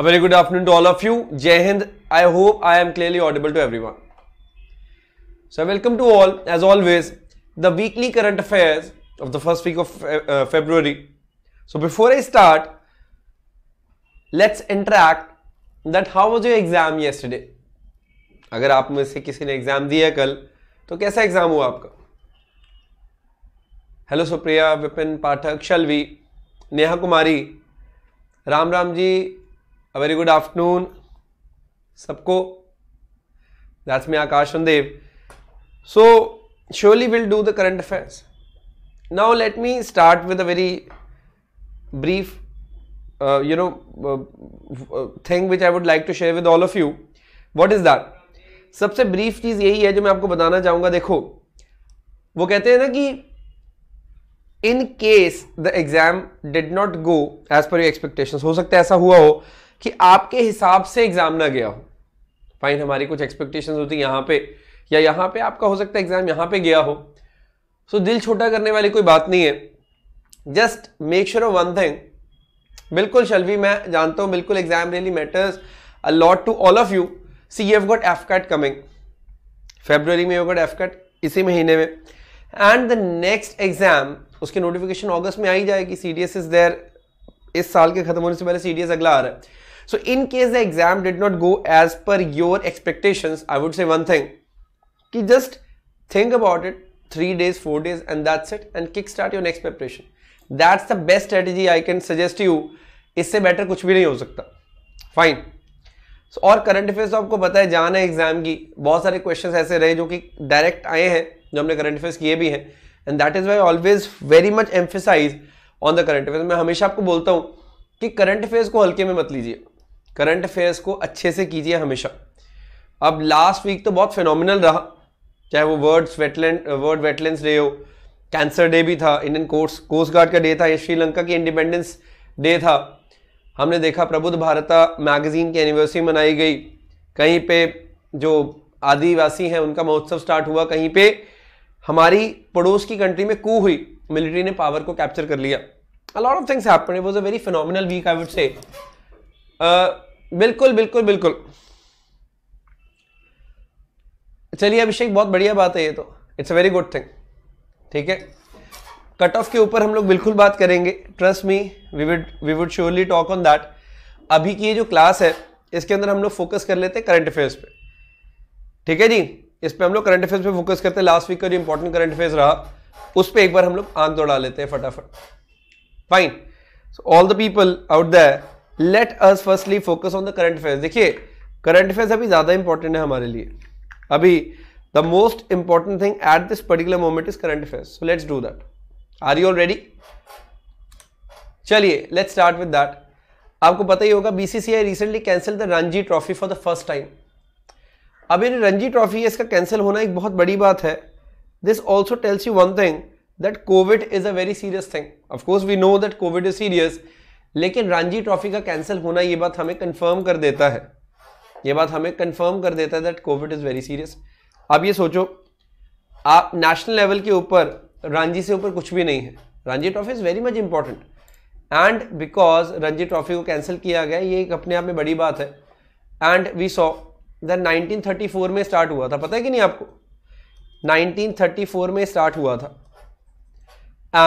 A very good afternoon to all of you. Jai Hind. I hope I am clearly audible to everyone. So, welcome to all. As always, the weekly current affairs of the first week of uh, February. So, before I start, let's interact that how was your exam yesterday? अगर आप में से किसी ने exam दिया कल तो कैसा एग्जाम हुआ आपका hello Supriya Vipin Pathak Shalvi Neha Kumari Ram Ram ji a very good afternoon सबको that's me Akash Sandev so surely will do the current affairs now let me start with a very brief you know thing uh, I would like to share with all of you of is that सबसे brief चीज यही है जो मैं आपको बताना चाहूंगा देखो वो कहते हैं ना कि in case the exam did not go as per your expectation हो सकता है ऐसा हुआ हो कि आपके हिसाब से एग्जाम ना गया हो फाइन हमारी कुछ एक्सपेक्टेशन होती है यहां पर या यहां पे आपका हो सकता है एग्जाम यहां पे गया हो सो so, दिल छोटा करने वाली कोई बात नहीं है just make sure one thing बिल्कुल शलवी मैं जानता हूं बिल्कुल exam really matters a lot to all of you see you have got AFCAT coming February में यू गॉट एफ कट इसी महीने में एंड द नेक्स्ट एग्जाम उसकी नोटिफिकेशन अगस्त में आई जाएगी C D S is there इस साल के खत्म होने से पहले सी डी एस अगला आ रहा है So in case the exam did not go as per your expectations, I would say one thing. Ki just think about it three days, four days and that's it and kickstart your next preparation. That's the best strategy I can suggest to you. इससे better कुछ भी नहीं हो सकता fine so, और current affairs तो आपको पता है जान है एग्जाम की बहुत सारे क्वेश्चंस ऐसे रहे जो कि डायरेक्ट आए हैं जो हमने करंट अफेयर्स किए भी हैं and that is why always very much emphasise on the current affairs मैं हमेशा आपको बोलता हूँ कि करंट अफेयर्स को हल्के में मत लीजिए करंट अफेयर्स को अच्छे से कीजिए हमेशा अब लास्ट वीक तो बहुत फिनोमिनल रहा चाहे वो world's wetland world wetland day हो कैंसर डे भी था इंडियन कोर्स कोस्ट गार्ड का डे था या श्रीलंका की इंडिपेंडेंस डे था हमने देखा प्रबुद्ध भारत मैगजीन की एनिवर्सरी मनाई गई कहीं पे जो आदिवासी हैं उनका महोत्सव स्टार्ट हुआ कहीं पे हमारी पड़ोस की कंट्री में कू हुई मिलिट्री ने पावर को कैप्चर कर लिया a of of things happened. It was a very phenomenal week, I बिल्कुल बिल्कुल बिल्कुल चलिए अभिषेक बहुत बढ़िया बात है ये तो it's a very good thing ठीक है कट ऑफ के ऊपर हम लोग बिल्कुल बात करेंगे trust me we would we would surely talk on that अभी की ये जो क्लास है इसके अंदर हम लोग फोकस कर लेते हैं करंट अफेयर्स पे ठीक है जी इस पर हम लोग करंट अफेयर्स पे फोकस करते हैं लास्ट वीक का जो इंपॉर्टेंट करंट अफेयर्स रहा उस पर एक बार हम लोग आंख दौड़ा लेते हैं फटाफट fine all the people out there let us firstly focus on the current affair देखिए करंट अफेयर अभी ज्यादा इंपॉर्टेंट है हमारे लिए अभी the most important thing at this particular moment is current affair so let's do that are you already चलिए let's start with that आपको पता ही होगा BCCI recently cancel the Ranji trophy for the first time अब ये Ranji trophy इसका cancel होना एक बहुत बड़ी बात है this also tells you one thing that Covid is a very serious thing of course we know that Covid is serious लेकिन रांझी ट्रॉफी का कैंसिल होना ये बात हमें कंफर्म कर देता है ये बात हमें कंफर्म कर देता है that Covid is very serious अब ये सोचो आप नेशनल लेवल के ऊपर रांझी से ऊपर कुछ भी नहीं है Ranji trophy is very much important and because Ranji trophy को कैंसिल किया गया ये एक अपने आप में बड़ी बात है and we saw that four में स्टार्ट हुआ था पता है कि नहीं आपको 1934 में स्टार्ट हुआ था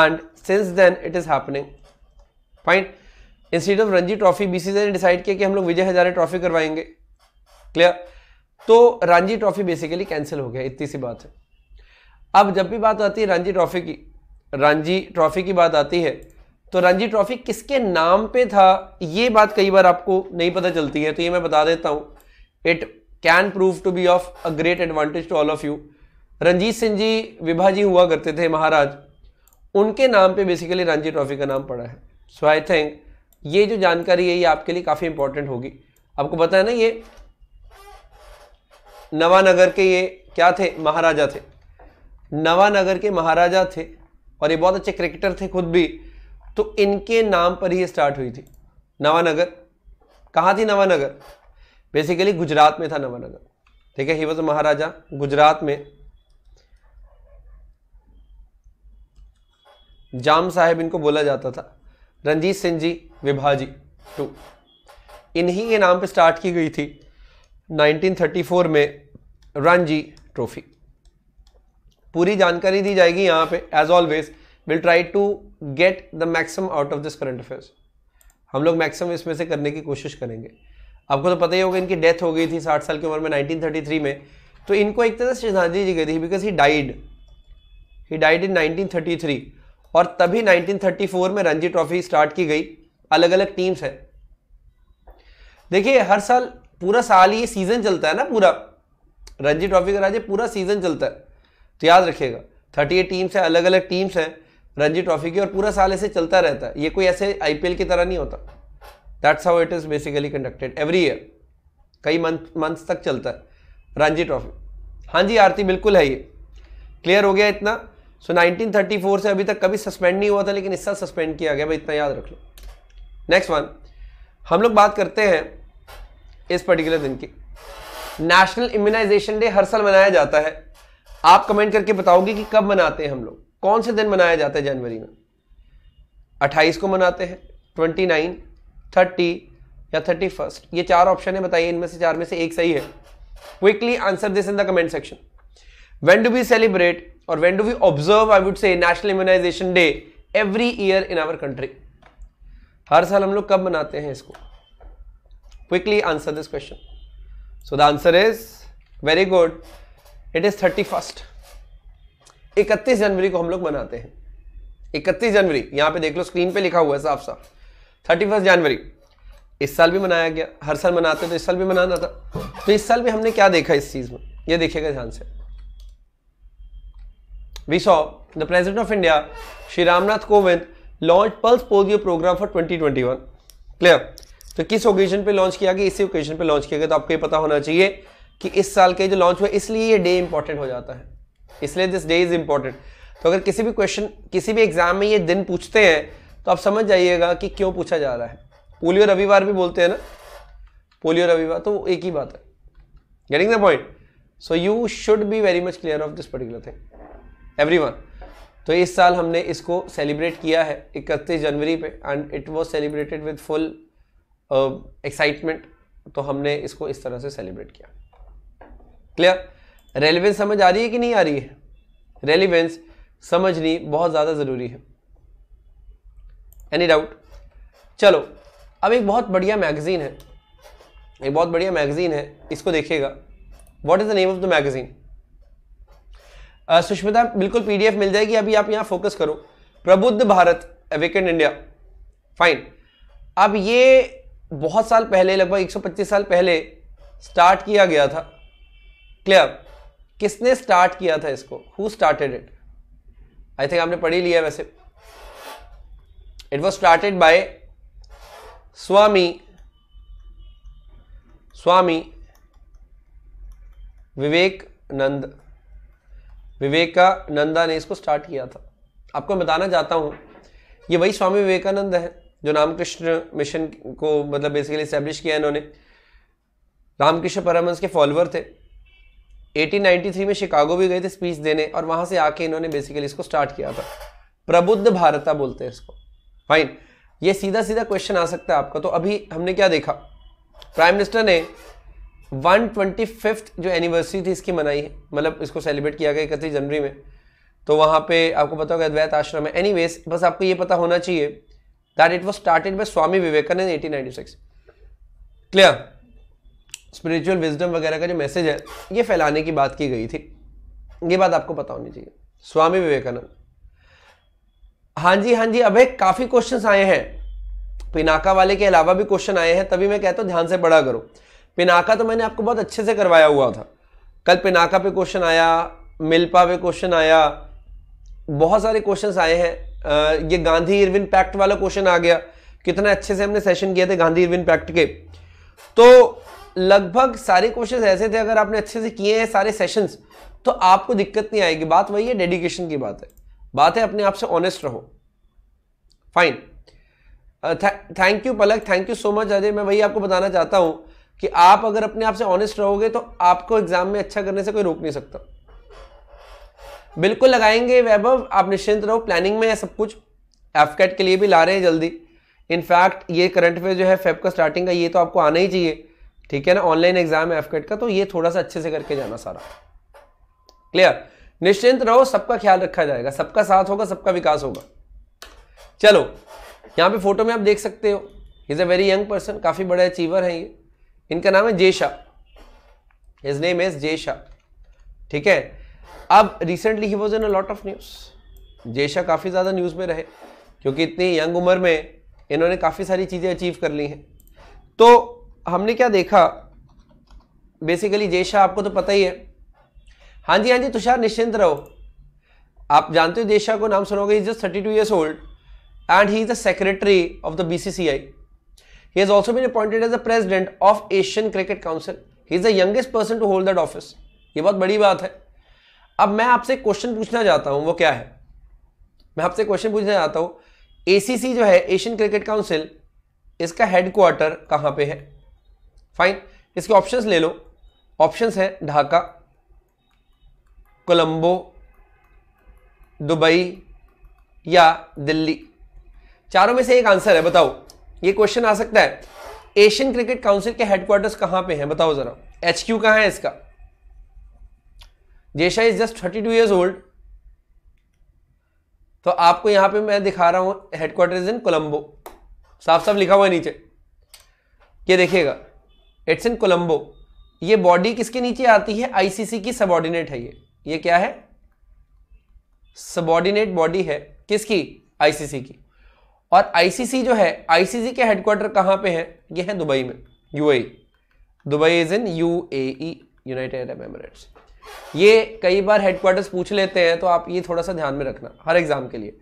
and since then it is happening fine institute of Ranji trophy BCCI ने डिसाइड किया कि हम लोग विजय हजारे ट्रॉफी करवाएंगे क्लियर तो रणजी ट्रॉफी बेसिकली कैंसिल हो गया इतनी सी बात है अब जब भी बात आती है रणजी ट्रॉफी की रणजी ट्रॉफी की बात आती है तो रणजी ट्रॉफी किसके नाम पे था ये बात कई बार आपको नहीं पता चलती है तो ये मैं बता देता हूँ it can prove to be of a great advantage to all of you Ranjit Singh ji Vibhaji हुआ करते थे महाराज उनके नाम पे बेसिकली रणजी ट्रॉफी का नाम पड़ा है सो आई थिंक ये जो जानकारी है ये आपके लिए काफ़ी इंपॉर्टेंट होगी आपको पता है ना ये नवानगर के ये क्या थे महाराजा थे नवानगर के महाराजा थे और ये बहुत अच्छे क्रिकेटर थे खुद भी तो इनके नाम पर ही स्टार्ट हुई थी नवानगर कहाँ थी नवानगर बेसिकली गुजरात में था नवानगर ठीक है ही वॉज महाराजा गुजरात में जाम साहेब इनको बोला जाता था रंजीत सिंह जी विभाजी टू इन्हीं के नाम पे स्टार्ट की गई थी 1934 में रणजी ट्रॉफी पूरी जानकारी दी जाएगी यहाँ पे as always will try to get the maximum out of this current affairs हम लोग मैक्सिमम इसमें से करने की कोशिश करेंगे आपको तो पता ही होगा इनकी डेथ हो गई थी साठ साल की उम्र में 1933 में तो इनको एक तरह से श्रद्धांजलि दी गई थी because he died he died in 1933 और तभी 1934 में रणजी ट्रॉफी स्टार्ट की गई अलग अलग टीम्स है देखिए हर साल पूरा साल ये सीजन चलता है ना पूरा रणजी ट्रॉफी का राज्य पूरा सीजन चलता है तो याद रखिएगा थर्टी एट टीम्स है अलग अलग टीम्स हैं रणजी ट्रॉफी की और पूरा साल ऐसे चलता रहता है ये कोई ऐसे आईपीएल की तरह नहीं होता that's how it is basically conducted every year कई मंथ मंथ तक चलता है रणजी ट्रॉफी हाँ जी आरती बिल्कुल है ये क्लियर हो गया इतना सो so, 1934 से अभी तक कभी सस्पेंड नहीं हुआ था लेकिन इस साल सस्पेंड किया गया भाई इतना याद रख लो नेक्स्ट वन हम लोग बात करते हैं इस पर्टिकुलर दिन की नेशनल इम्यूनाइजेशन डे हर साल मनाया जाता है आप कमेंट करके बताओगे कि कब मनाते हैं हम लोग कौन से दिन मनाया जाता है जनवरी में 28 को मनाते हैं 29, 30 या 31 ये चार ऑप्शन है बताइए इनमें से चार में से एक सही है quickly answer this in the comment section when do we celebrate और when do we observe I would say national immunization day every year in our country हर साल हम लोग कब मनाते हैं इसको quickly answer this question so the answer is very good it is thirty first इकतीस जनवरी को हम लोग मनाते हैं इकतीस जनवरी यहां पे देख लो स्क्रीन पे लिखा हुआ है साफ साफ थर्टी फर्स्ट जनवरी इस साल भी मनाया गया हर साल मनाते तो इस साल भी मनाना था तो इस साल भी हमने क्या देखा इस चीज में ये देखिएगा ध्यान से we saw the President of India, Shri Ramnath Kovind, launched Pulse Polio program for 2021. Clear तो किस ओकेजन पे लॉन्च किया गया इसी ओकेजन पे लॉन्च किया गया तो आपको ये पता होना चाहिए कि इस साल के जो लॉन्च हुए इसलिए ये डे इंपॉर्टेंट हो जाता है इसलिए दिस डे इज इंपॉर्टेंट तो अगर किसी भी क्वेश्चन किसी भी एग्जाम में ये दिन पूछते हैं तो आप समझ जाइएगा कि क्यों पूछा जा रहा है पोलियो रविवार भी बोलते हैं ना पोलियो रविवार तो एक ही बात है getting the point so you should be very much clear of this particular thing everyone तो इस साल हमने इसको सेलिब्रेट किया है इकतीस जनवरी पे and it was celebrated with full excitement तो हमने इसको इस तरह से सेलिब्रेट किया क्लियर रेलिवेंस समझ आ रही है कि नहीं आ रही है रेलिवेंस समझनी बहुत ज़्यादा ज़रूरी है एनी डाउट चलो अब एक बहुत बढ़िया मैगज़ीन है एक बहुत बढ़िया मैगज़ीन है इसको देखिएगा what is the name of the magazine Sushmita बिल्कुल पीडीएफ मिल जाएगी अभी आप यहां फोकस करो प्रबुद्ध भारत वेकेंड इंडिया फाइन अब ये बहुत साल पहले लगभग 125 साल पहले स्टार्ट किया गया था क्लियर किसने स्टार्ट किया था इसको who started it I think आपने पढ़ी लिया वैसे it was started by Swami Swami Vivekananda Vivekananda ने इसको स्टार्ट किया था आपको बताना चाहता हूँ ये वही स्वामी विवेकानंद है जो रामकृष्ण मिशन को मतलब बेसिकली इस्टेब्लिश किया इन्होंने रामकृष्ण परमहंस के फॉलोअर थे 1893 में शिकागो भी गए थे स्पीच देने और वहां से आके इन्होंने बेसिकली इसको स्टार्ट किया था प्रबुद्ध भारता बोलते हैं इसको फाइन ये सीधा सीधा क्वेश्चन आ सकता है आपका तो अभी हमने क्या देखा प्राइम मिनिस्टर ने वन ट्वेंटी फिफ्थ जो एनिवर्सरी थी इसकी मनाई है मतलब इसको सेलिब्रेट किया गया इकतीस जनवरी में तो वहाँ पे आपको पता होगा अद्वैत आश्रम है एनी बस आपको ये पता होना चाहिए that it was started by Swami Vivekananda eighteen ninety six clear spiritual wisdom वगैरह का जो मैसेज है ये फैलाने की बात की गई थी ये बात आपको पता होनी चाहिए स्वामी विवेकानंद हाँ जी हाँ जी अब एक काफी क्वेश्चन आए हैं पिनाका वाले के अलावा भी क्वेश्चन आए हैं तभी मैं कहता हूँ ध्यान से पढ़ा करो पिनाका तो मैंने आपको बहुत अच्छे से करवाया हुआ था कल पिनाका पे क्वेश्चन आया मिल्पा पे क्वेश्चन आया बहुत सारे क्वेश्चन आए हैं ये गांधी इरविन पैक्ट वाला क्वेश्चन आ गया कितने अच्छे से हमने सेशन किए थे गांधी इरविन पैक्ट के तो लगभग सारे क्वेश्चन ऐसे थे अगर आपने अच्छे से किए हैं सारे सेशंस तो आपको दिक्कत नहीं आएगी बात वही है डेडिकेशन की बात है बात है अपने आप से ऑनेस्ट रहो fine thank you Palak thank you so much Ajay मैं वही आपको बताना चाहता हूँ कि आप अगर अपने आप से ऑनेस्ट रहोगे तो आपको एग्जाम में अच्छा करने से कोई रोक नहीं सकता बिल्कुल लगाएंगे वैभव आप निश्चिंत रहो प्लानिंग में है सब कुछ एफकेट के लिए भी ला रहे हैं जल्दी इनफैक्ट ये करंट अफेयर जो है फेब का स्टार्टिंग का ये तो आपको आना ही चाहिए ठीक है ना ऑनलाइन एग्जाम है एफकेट का तो ये थोड़ा सा अच्छे से करके जाना सारा क्लियर निश्चिंत रहो सबका ख्याल रखा जाएगा सबका साथ होगा सबका विकास होगा चलो यहाँ पे फोटो में आप देख सकते हो is a very young person काफी बड़े अचीवर हैं ये इनका नाम है Jay Shah his name is Jay Shah ठीक है अब रिसेंटली ही was in a lot of news Jay Shah काफ़ी ज़्यादा न्यूज़ में रहे क्योंकि इतनी यंग उम्र में इन्होंने काफ़ी सारी चीज़ें अचीव कर ली हैं तो हमने क्या देखा बेसिकली जे शाह आपको तो पता ही है हाँ जी हाँ जी तुषार निश्चिंत रहो आप जानते हो जे शाह को नाम सुनोगे is just thirty two years old and he is the secretary of the B C C I He has also been appointed as the president of Asian Cricket Council. He is the youngest person to hold that office. ये बहुत बड़ी बात है अब मैं आपसे question पूछना चाहता हूं वो क्या है मैं आपसे क्वेश्चन पूछना चाहता हूं एसीसी जो है एशियन क्रिकेट काउंसिल इसका हेडक्वार्टर कहां पे है फाइन इसके ऑप्शंस ले लो ऑप्शंस हैं ढाका कोलंबो दुबई या दिल्ली चारों में से एक आंसर है बताओ ये क्वेश्चन आ सकता है एशियन क्रिकेट काउंसिल के हेडक्वार्टर्स कहां पे हैं बताओ जरा एच क्यू कहां है इसका जेशा is just thirty two years old तो आपको यहां पे मैं दिखा रहा हूं हेडक्वार्टर इन कोलंबो साफ साफ लिखा हुआ है नीचे ये देखिएगा इट्स इन कोलंबो ये बॉडी किसके नीचे आती है आईसीसी की सबॉर्डिनेट है ये ये क्या है सबॉर्डिनेट बॉडी है किसकी आईसीसी की और आईसीसी जो है आईसीसी के हेडक्वार्टर कहां पे है ये है दुबई में UAE e. Dubai is in UAE united Arab emirates ये कई बार हेडक्वार्टर्स पूछ लेते हैं तो आप ये थोड़ा सा ध्यान में रखना हर एग्जाम के लिए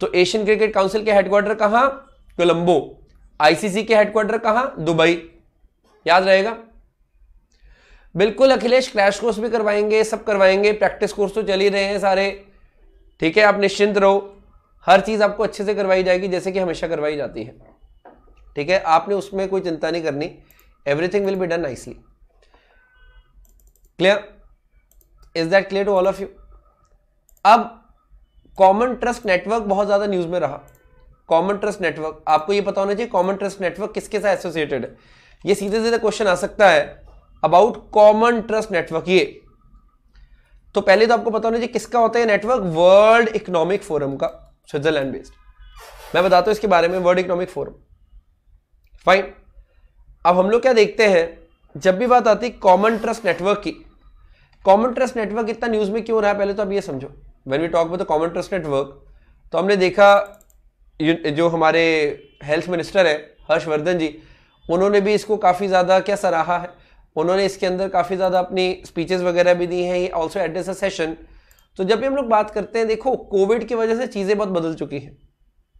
तो एशियन क्रिकेट काउंसिल के हेडक्वार्टर कहां कोलंबो आईसीसी के हेडक्वार्टर कहां दुबई याद रहेगा बिल्कुल अखिलेश क्रैश कोर्स भी करवाएंगे सब करवाएंगे प्रैक्टिस कोर्स तो चल ही रहे हैं सारे ठीक है आप निश्चिंत रहो हर चीज़ आपको अच्छे से करवाई जाएगी जैसे कि हमेशा करवाई जाती है ठीक है आपने उसमें कोई चिंता नहीं करनी everything will be done nicely clear is that clear to all of you अब कॉमन ट्रस्ट नेटवर्क बहुत ज़्यादा न्यूज़ में रहा कॉमन ट्रस्ट नेटवर्क आपको ये पता होना चाहिए कॉमन ट्रस्ट नेटवर्क किसके साथ एसोसिएटेड है ये सीधे सीधे क्वेश्चन आ सकता है अबाउट कॉमन ट्रस्ट नेटवर्क ये तो पहले तो आपको पता होना चाहिए किसका होता है नेटवर्क वर्ल्ड इकोनॉमिक फोरम का स्विट्जरलैंड बेस्ड मैं बताता हूँ इसके बारे में वर्ल्ड इकोनॉमिक फोरम फाइन अब हम लोग क्या देखते हैं जब भी बात आती कॉमन ट्रस्ट नेटवर्क की कॉमन ट्रस्ट नेटवर्क इतना न्यूज में क्यों रहा है पहले तो अब ये समझो when we talk about common trust network तो हमने देखा जो हमारे हेल्थ मिनिस्टर है हर्षवर्धन जी उन्होंने भी इसको काफ़ी ज़्यादा क्या सराहा है उन्होंने इसके अंदर काफ़ी ज़्यादा अपनी स्पीचेस वगैरह भी दी हैं ऑल्सो एड्रेस अ सेशन तो जब भी हम लोग बात करते हैं देखो कोविड की वजह से चीज़ें बहुत बदल चुकी हैं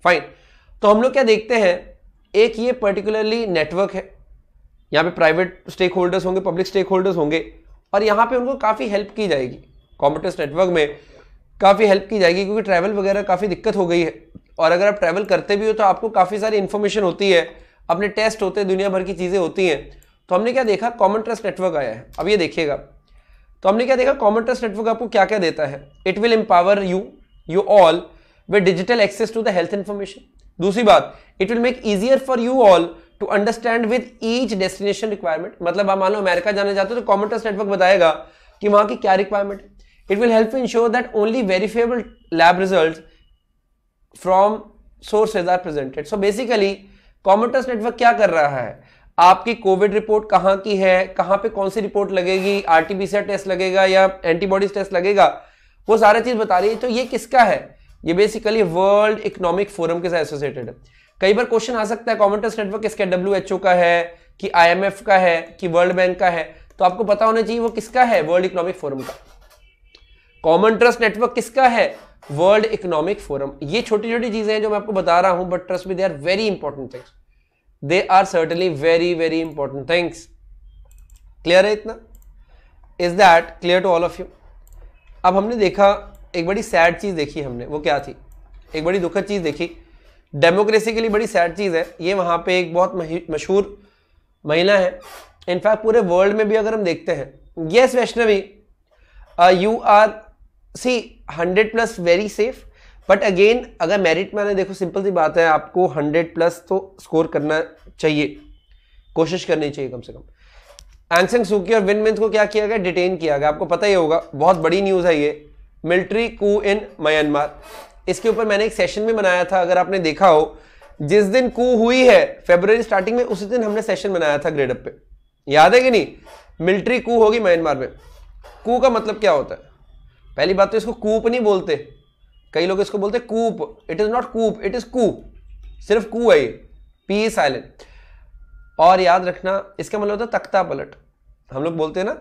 फाइन तो हम लोग क्या देखते हैं एक ये पर्टिकुलरली नेटवर्क है यहाँ पे प्राइवेट स्टेक होल्डर्स होंगे पब्लिक स्टेक होल्डर्स होंगे और यहाँ पे उनको काफ़ी हेल्प की जाएगी कॉम्पिटेंस नेटवर्क में काफ़ी हेल्प की जाएगी क्योंकि ट्रैवल वगैरह काफ़ी दिक्कत हो गई है और अगर आप ट्रैवल करते भी हो तो आपको काफ़ी सारी इन्फॉर्मेशन होती है अपने टेस्ट होते हैं दुनिया भर की चीज़ें होती हैं तो हमने क्या देखा कॉमन ट्रस्ट नेटवर्क आया है अब ये देखिएगा तो हमने क्या देखा कॉमन ट्रस्ट नेटवर्क आपको क्या क्या देता है it will empower you you all with digital access to the health information दूसरी बात it will make easier for you all to understand with each destination requirement मतलब आप मान लो अमेरिका जाने जाते हो तो कॉमन ट्रस्ट नेटवर्क बताएगा कि वहां की क्या रिक्वायरमेंट है it will help ensure that only verifiable lab result from sources are presented so basically common trust network क्या कर रहा है आपकी कोविड रिपोर्ट कहां की है कहाँ पे कौन सी रिपोर्ट लगेगी आरटीपीसीआर टेस्ट लगेगा या एंटीबॉडीज टेस्ट लगेगा वो सारा चीज बता रही है तो ये किसका है ये बेसिकली वर्ल्ड इकोनॉमिक फोरम के साथ एसोसिएटेड है कई बार क्वेश्चन आ सकता है कॉमेंटर्स नेटवर्क किसका डब्ल्यू का है कि आई का है कि वर्ल्ड बैंक का है तो आपको पता होना चाहिए वो किसका है वर्ल्ड इकोनॉमिक फोरम का कॉमन ट्रस्ट नेटवर्क किसका है वर्ल्ड इकोनॉमिक फोरम ये छोटी छोटी चीजें हैं जो मैं आपको बता रहा हूं बट ट्रस्ट में they are very important things they are certainly very very important things clear है इतना is that clear to all of you अब हमने देखा एक बड़ी सैड चीज़ देखी हमने वो क्या थी एक बड़ी दुखद चीज़ देखी डेमोक्रेसी के लिए बड़ी सैड चीज़ है ये वहाँ पे एक बहुत मशहूर महिला है इनफैक्ट पूरे वर्ल्ड में भी अगर हम देखते हैं yes Vaishnavi you are see hundred plus very safe but again अगर मेरिट में देखो सिंपल सी बात है आपको हंड्रेड प्लस तो स्कोर करना चाहिए कोशिश करनी चाहिए कम से कम एंसंग सुकी और विनमेंस को क्या किया गया डिटेन किया गया आपको पता ही होगा बहुत बड़ी न्यूज़ है ये मिलिट्री कू इन म्यांमार इसके ऊपर मैंने एक सेशन भी बनाया था अगर आपने देखा हो जिस दिन कू हुई है फेबर स्टार्टिंग में उसी दिन हमने सेशन बनाया था ग्रेडअप पे याद है कि नहीं मिलिट्री कू होगी म्यांमार में कू का मतलब क्या होता है पहली बात तो इसको कूप नहीं बोलते कई लोग इसको बोलते हैं coup it is not coup it is coup सिर्फ कू है ये पी साइलेंट और याद रखना इसका मतलब होता है तख्ता पलट हम लोग बोलते हैं ना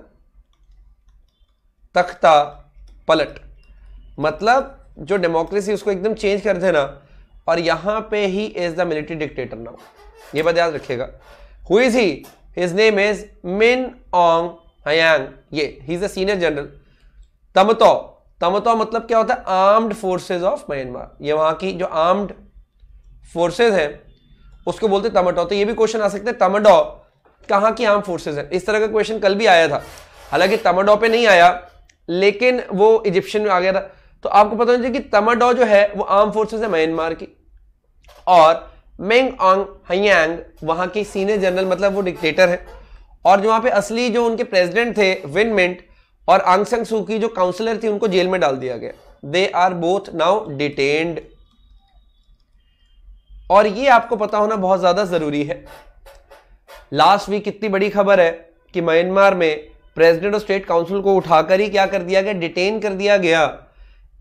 तख्ता पलट मतलब जो डेमोक्रेसी उसको एकदम चेंज कर देना और यहां पे he is the military dictator now ये बात याद रखिएगा who is he his name is Min Aung Hlaing ये he is a senior general Tatmadaw Tatmadaw मतलब क्या होता है आर्म्ड फोर्सेज ऑफ म्यांमार ये वहां की जो आर्म्ड फोर्सेज हैं उसको बोलते तमटो तो ये भी क्वेश्चन आ सकते हैं तमडो कहाँ की आर्म फोर्सेज है इस तरह का क्वेश्चन कल भी आया था हालांकि तमडो पे नहीं आया लेकिन वो इजिप्शियन में आ गया था तो आपको पता होना चाहिए कि तमडो जो है वो आर्म फोर्सेज है म्यांमार की और मेंग ऑंग हयांग वहां की सीनियर जनरल मतलब वो डिक्टेटर है और जो वहां पे असली जो उनके प्रेसिडेंट थे विनमेंट मिंट और आंगसंग सू की जो काउंसलर थी उनको जेल में डाल दिया गया they are both now detained और ये आपको पता होना बहुत ज्यादा जरूरी है लास्ट वीक कितनी बड़ी खबर है कि म्यांमार में प्रेसिडेंट और स्टेट काउंसिल को उठाकर ही क्या कर दिया गया डिटेन कर दिया गया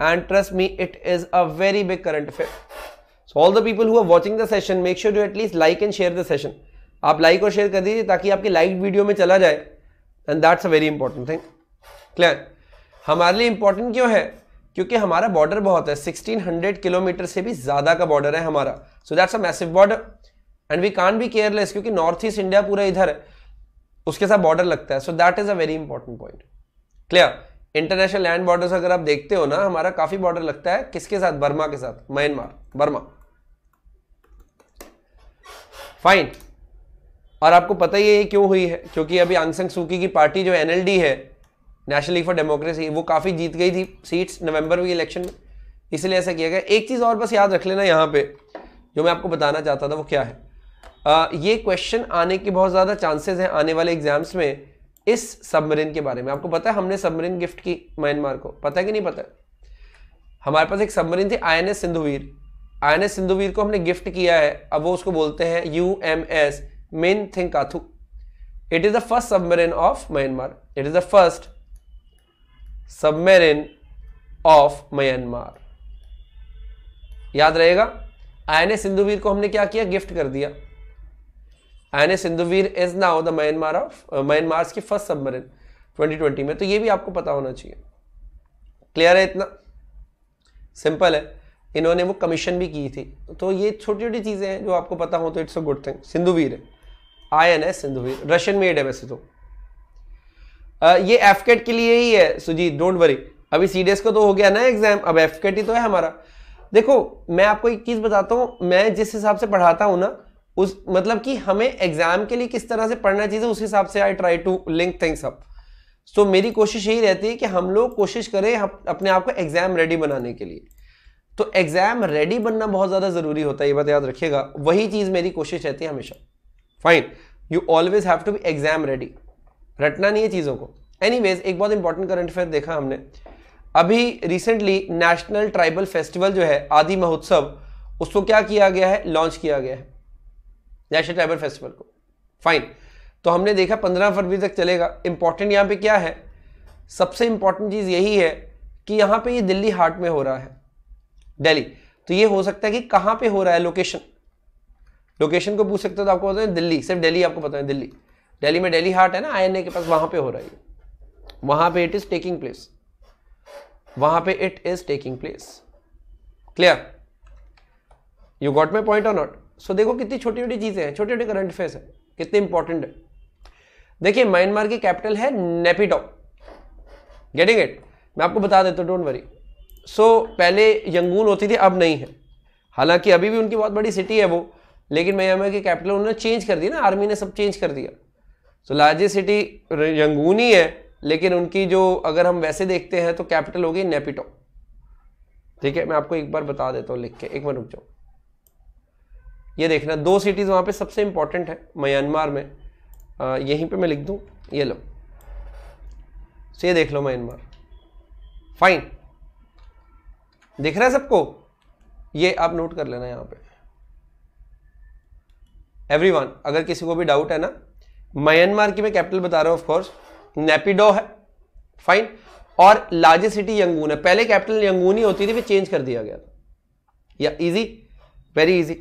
and trust me it is a very big current affair so all the people who are watching the session make sure you at least like and share the session आप लाइक और शेयर कर दीजिए ताकि आपकी like video में चला जाए and that's a very important thing clear हमारे लिए इंपॉर्टेंट क्यों है क्योंकि हमारा बॉर्डर बहुत है 1600 किलोमीटर से भी ज्यादा का बॉर्डर है हमारा so that's a massive border and we can be careless क्योंकि नॉर्थ ईस्ट इंडिया पूरा इधर है उसके साथ बॉर्डर लगता है so that is a very important point clear international land border अगर आप देखते हो ना हमारा काफी बॉर्डर लगता है किसके साथ बर्मा के साथ म्यांमार बर्मा फाइन और आपको पता ही है ये क्यों हुई है क्योंकि अभी आंगसंग सूकी की पार्टी जो एनएलडी है नेशनल लीग फॉर डेमोक्रेसी वो काफ़ी जीत गई थी सीट्स नवंबर में इलेक्शन में इसलिए ऐसा किया गया एक चीज़ और बस याद रख लेना यहाँ पे जो मैं आपको बताना चाहता था वो क्या है आ, ये क्वेश्चन आने के बहुत ज़्यादा चांसेस हैं आने वाले एग्जाम्स में इस सबमरीन के बारे में आपको पता है हमने सबमरीन गिफ्ट की म्यांमार को पता है कि नहीं पता हमारे पास एक सबमरीन थी I N S Sindhuvir I N S Sindhuvir को हमने गिफ्ट किया है अब वो उसको बोलते हैं U M S Minye Theinkhathu it is the first submarine of Myanmar it is the first submarine of Myanmar याद रहेगा आई एन सिंधुवीर को हमने क्या किया गिफ्ट कर दिया I N Sindhuvir is now the Myanmar of Myanmar की फर्स्ट सबमेरिन 2020 में तो ये भी आपको पता होना चाहिए क्लियर है इतना सिंपल है इन्होंने वो कमीशन भी की थी तो ये छोटी छोटी चीज़ें हैं जो आपको पता हो तो it's a good thing Sindhuvir है I N S Sindhuvir Russian made है वैसे तो ये एफ के लिए ही है सुजीत डोंट वरी अभी सी को तो हो गया ना एग्जाम अब एफ ही तो है हमारा देखो मैं आपको एक चीज बताता हूँ मैं जिस हिसाब से पढ़ाता हूँ ना उस मतलब कि हमें एग्जाम के लिए किस तरह से पढ़ना चाहिए उस हिसाब से I try to link things up so मेरी कोशिश यही रहती है कि हम लोग कोशिश करें अपने आप को एग्जाम रेडी बनाने के लिए तो एग्जाम रेडी बनना बहुत ज्यादा जरूरी होता है ये बात याद रखिएगा वही चीज मेरी कोशिश रहती है हमेशा fine you always have to be exam ready रटना नहीं है चीज़ों को एनी एक बहुत इंपॉर्टेंट करंट अफेयर देखा हमने अभी रिसेंटली नेशनल ट्राइबल फेस्टिवल जो है आदि महोत्सव उसको क्या किया गया है लॉन्च किया गया है नेशनल ट्राइबल फेस्टिवल को फाइन तो हमने देखा पंद्रह फरवरी तक चलेगा इंपॉर्टेंट यहाँ पे क्या है सबसे इंपॉर्टेंट चीज़ यही है कि यहाँ पे ये दिल्ली हार्ट में हो रहा है दिल्ली तो ये हो सकता है कि कहाँ पे हो रहा है लोकेशन लोकेशन को पूछ सकते हो तो आपको पता है दिल्ली सिर्फ दिल्ली आपको पता है दिल्ली दिल्ली में दिल्ली हार्ट है ना आई के पास वहां पे हो रही है वहां पे इट इज टेकिंग प्लेस वहां पे it is taking place clear you got my point और नॉट सो देखो कितनी छोटी छोटी चीजें हैं छोटे छोटे करंट अफेयर्स है कितने इंपॉर्टेंट है देखिए म्यांमार की कैपिटल है नेपिटो गेटिंग इट मैं आपको बता देता हूँ डोंट वरी सो पहले यंगून होती थी अब नहीं है हालांकि अभी भी उनकी बहुत बड़ी सिटी है वो लेकिन म्यांमार की कैपिटल उन्होंने चेंज कर दी ना आर्मी ने सब चेंज कर दिया सो लार्जेस्ट सिटी यंगूनी ही है लेकिन उनकी जो अगर हम वैसे देखते हैं तो कैपिटल होगी नेपिटो ठीक है मैं आपको एक बार बता देता हूँ लिख के एक बार रुक जाऊ ये देखना दो सिटीज़ वहाँ पे सबसे इंपॉर्टेंट है म्यांमार में आ, यहीं पे मैं लिख दूँ ये लो सो ये देख लो म्यांमार फाइन देख रहा है सबको ये आप नोट कर लेना यहाँ पे एवरीवन अगर किसी को भी डाउट है ना म्यांमार की मैं कैपिटल बता रहा हूं ऑफकोर्स नेपिडो है फाइन और लार्जेस्ट सिटी यंगून है पहले कैपिटल यंगून ही होती थी फिर चेंज कर दिया गया या easy very easy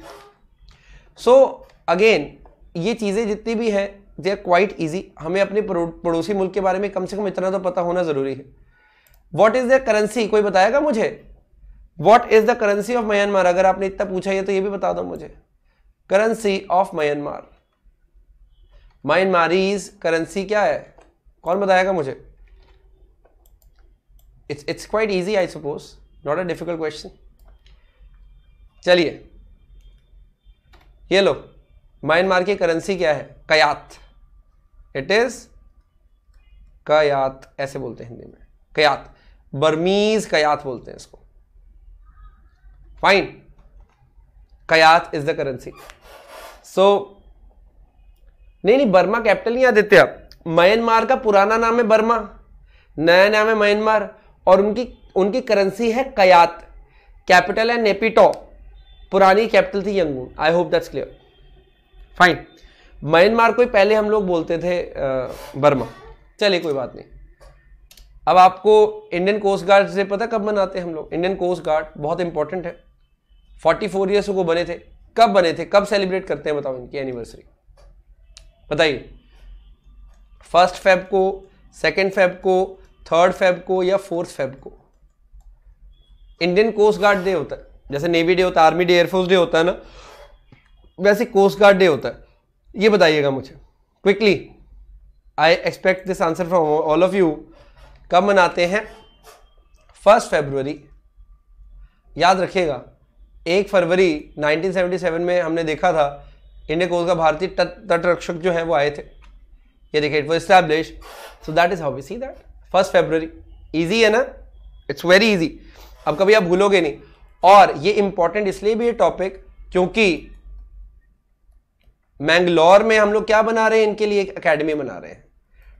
so again ये चीज़ें जितनी भी हैं दे आर क्वाइट ईजी हमें अपने पड़ोसी मुल्क के बारे में कम से कम इतना तो पता होना ज़रूरी है वॉट इज़ द करेंसी कोई बताएगा मुझे what is the currency of Myanmar अगर आपने इतना पूछा है तो ये भी बता दो मुझे currency of Myanmar Myanmarese currency क्या है कौन बताएगा मुझे it's it's quite easy I suppose not a difficult question चलिए ये लो म्यांमार की करेंसी क्या है कयात इट इज कयात ऐसे बोलते हैं हिंदी में कयात बर्मीज कयात बोलते हैं इसको fine kyat is the currency so नहीं नहीं बर्मा कैपिटल नहीं आदित्य म्यांमार का पुराना नाम है बर्मा नया नाम है म्यांमार और उनकी उनकी करेंसी है कयात कैपिटल है नेपिटो पुरानी कैपिटल थी Yangon I hope that's clear fine Myanmar को ही पहले हम लोग बोलते थे बर्मा चलिए कोई बात नहीं अब आपको इंडियन कोस्ट गार्ड से पता कब बनाते हैं हम लोग इंडियन कोस्ट गार्ड बहुत इंपॉर्टेंट है 44 फोर ईयर्स को बने थे कब बने थे कब सेलिब्रेट करते हैं बताओ इनकी एनिवर्सरी बताइए फर्स्ट फेब को सेकेंड फेब को थर्ड फेब को या फोर्थ फेब को इंडियन कोस्ट गार्ड डे होता है जैसे नेवी डे होता है आर्मी डे एयरफोर्स डे होता है ना वैसे कोस्ट गार्ड डे होता है ये बताइएगा मुझे quickly I expect this answer from all of you कब मनाते हैं फर्स्ट फेबरवरी याद रखिएगा एक फरवरी 1977 में हमने देखा था इंडिया कोस्ट का भारतीय तटरक्षक जो है वो आए थे ये देखिए it was establish so that is how we see that first February easy है ना इट्स वेरी ईजी अब कभी आप भूलोगे नहीं और ये इंपॉर्टेंट इसलिए भी है टॉपिक क्योंकि मैंगलोर में हम लोग क्या बना रहे हैं इनके लिए एक अकेडमी बना रहे हैं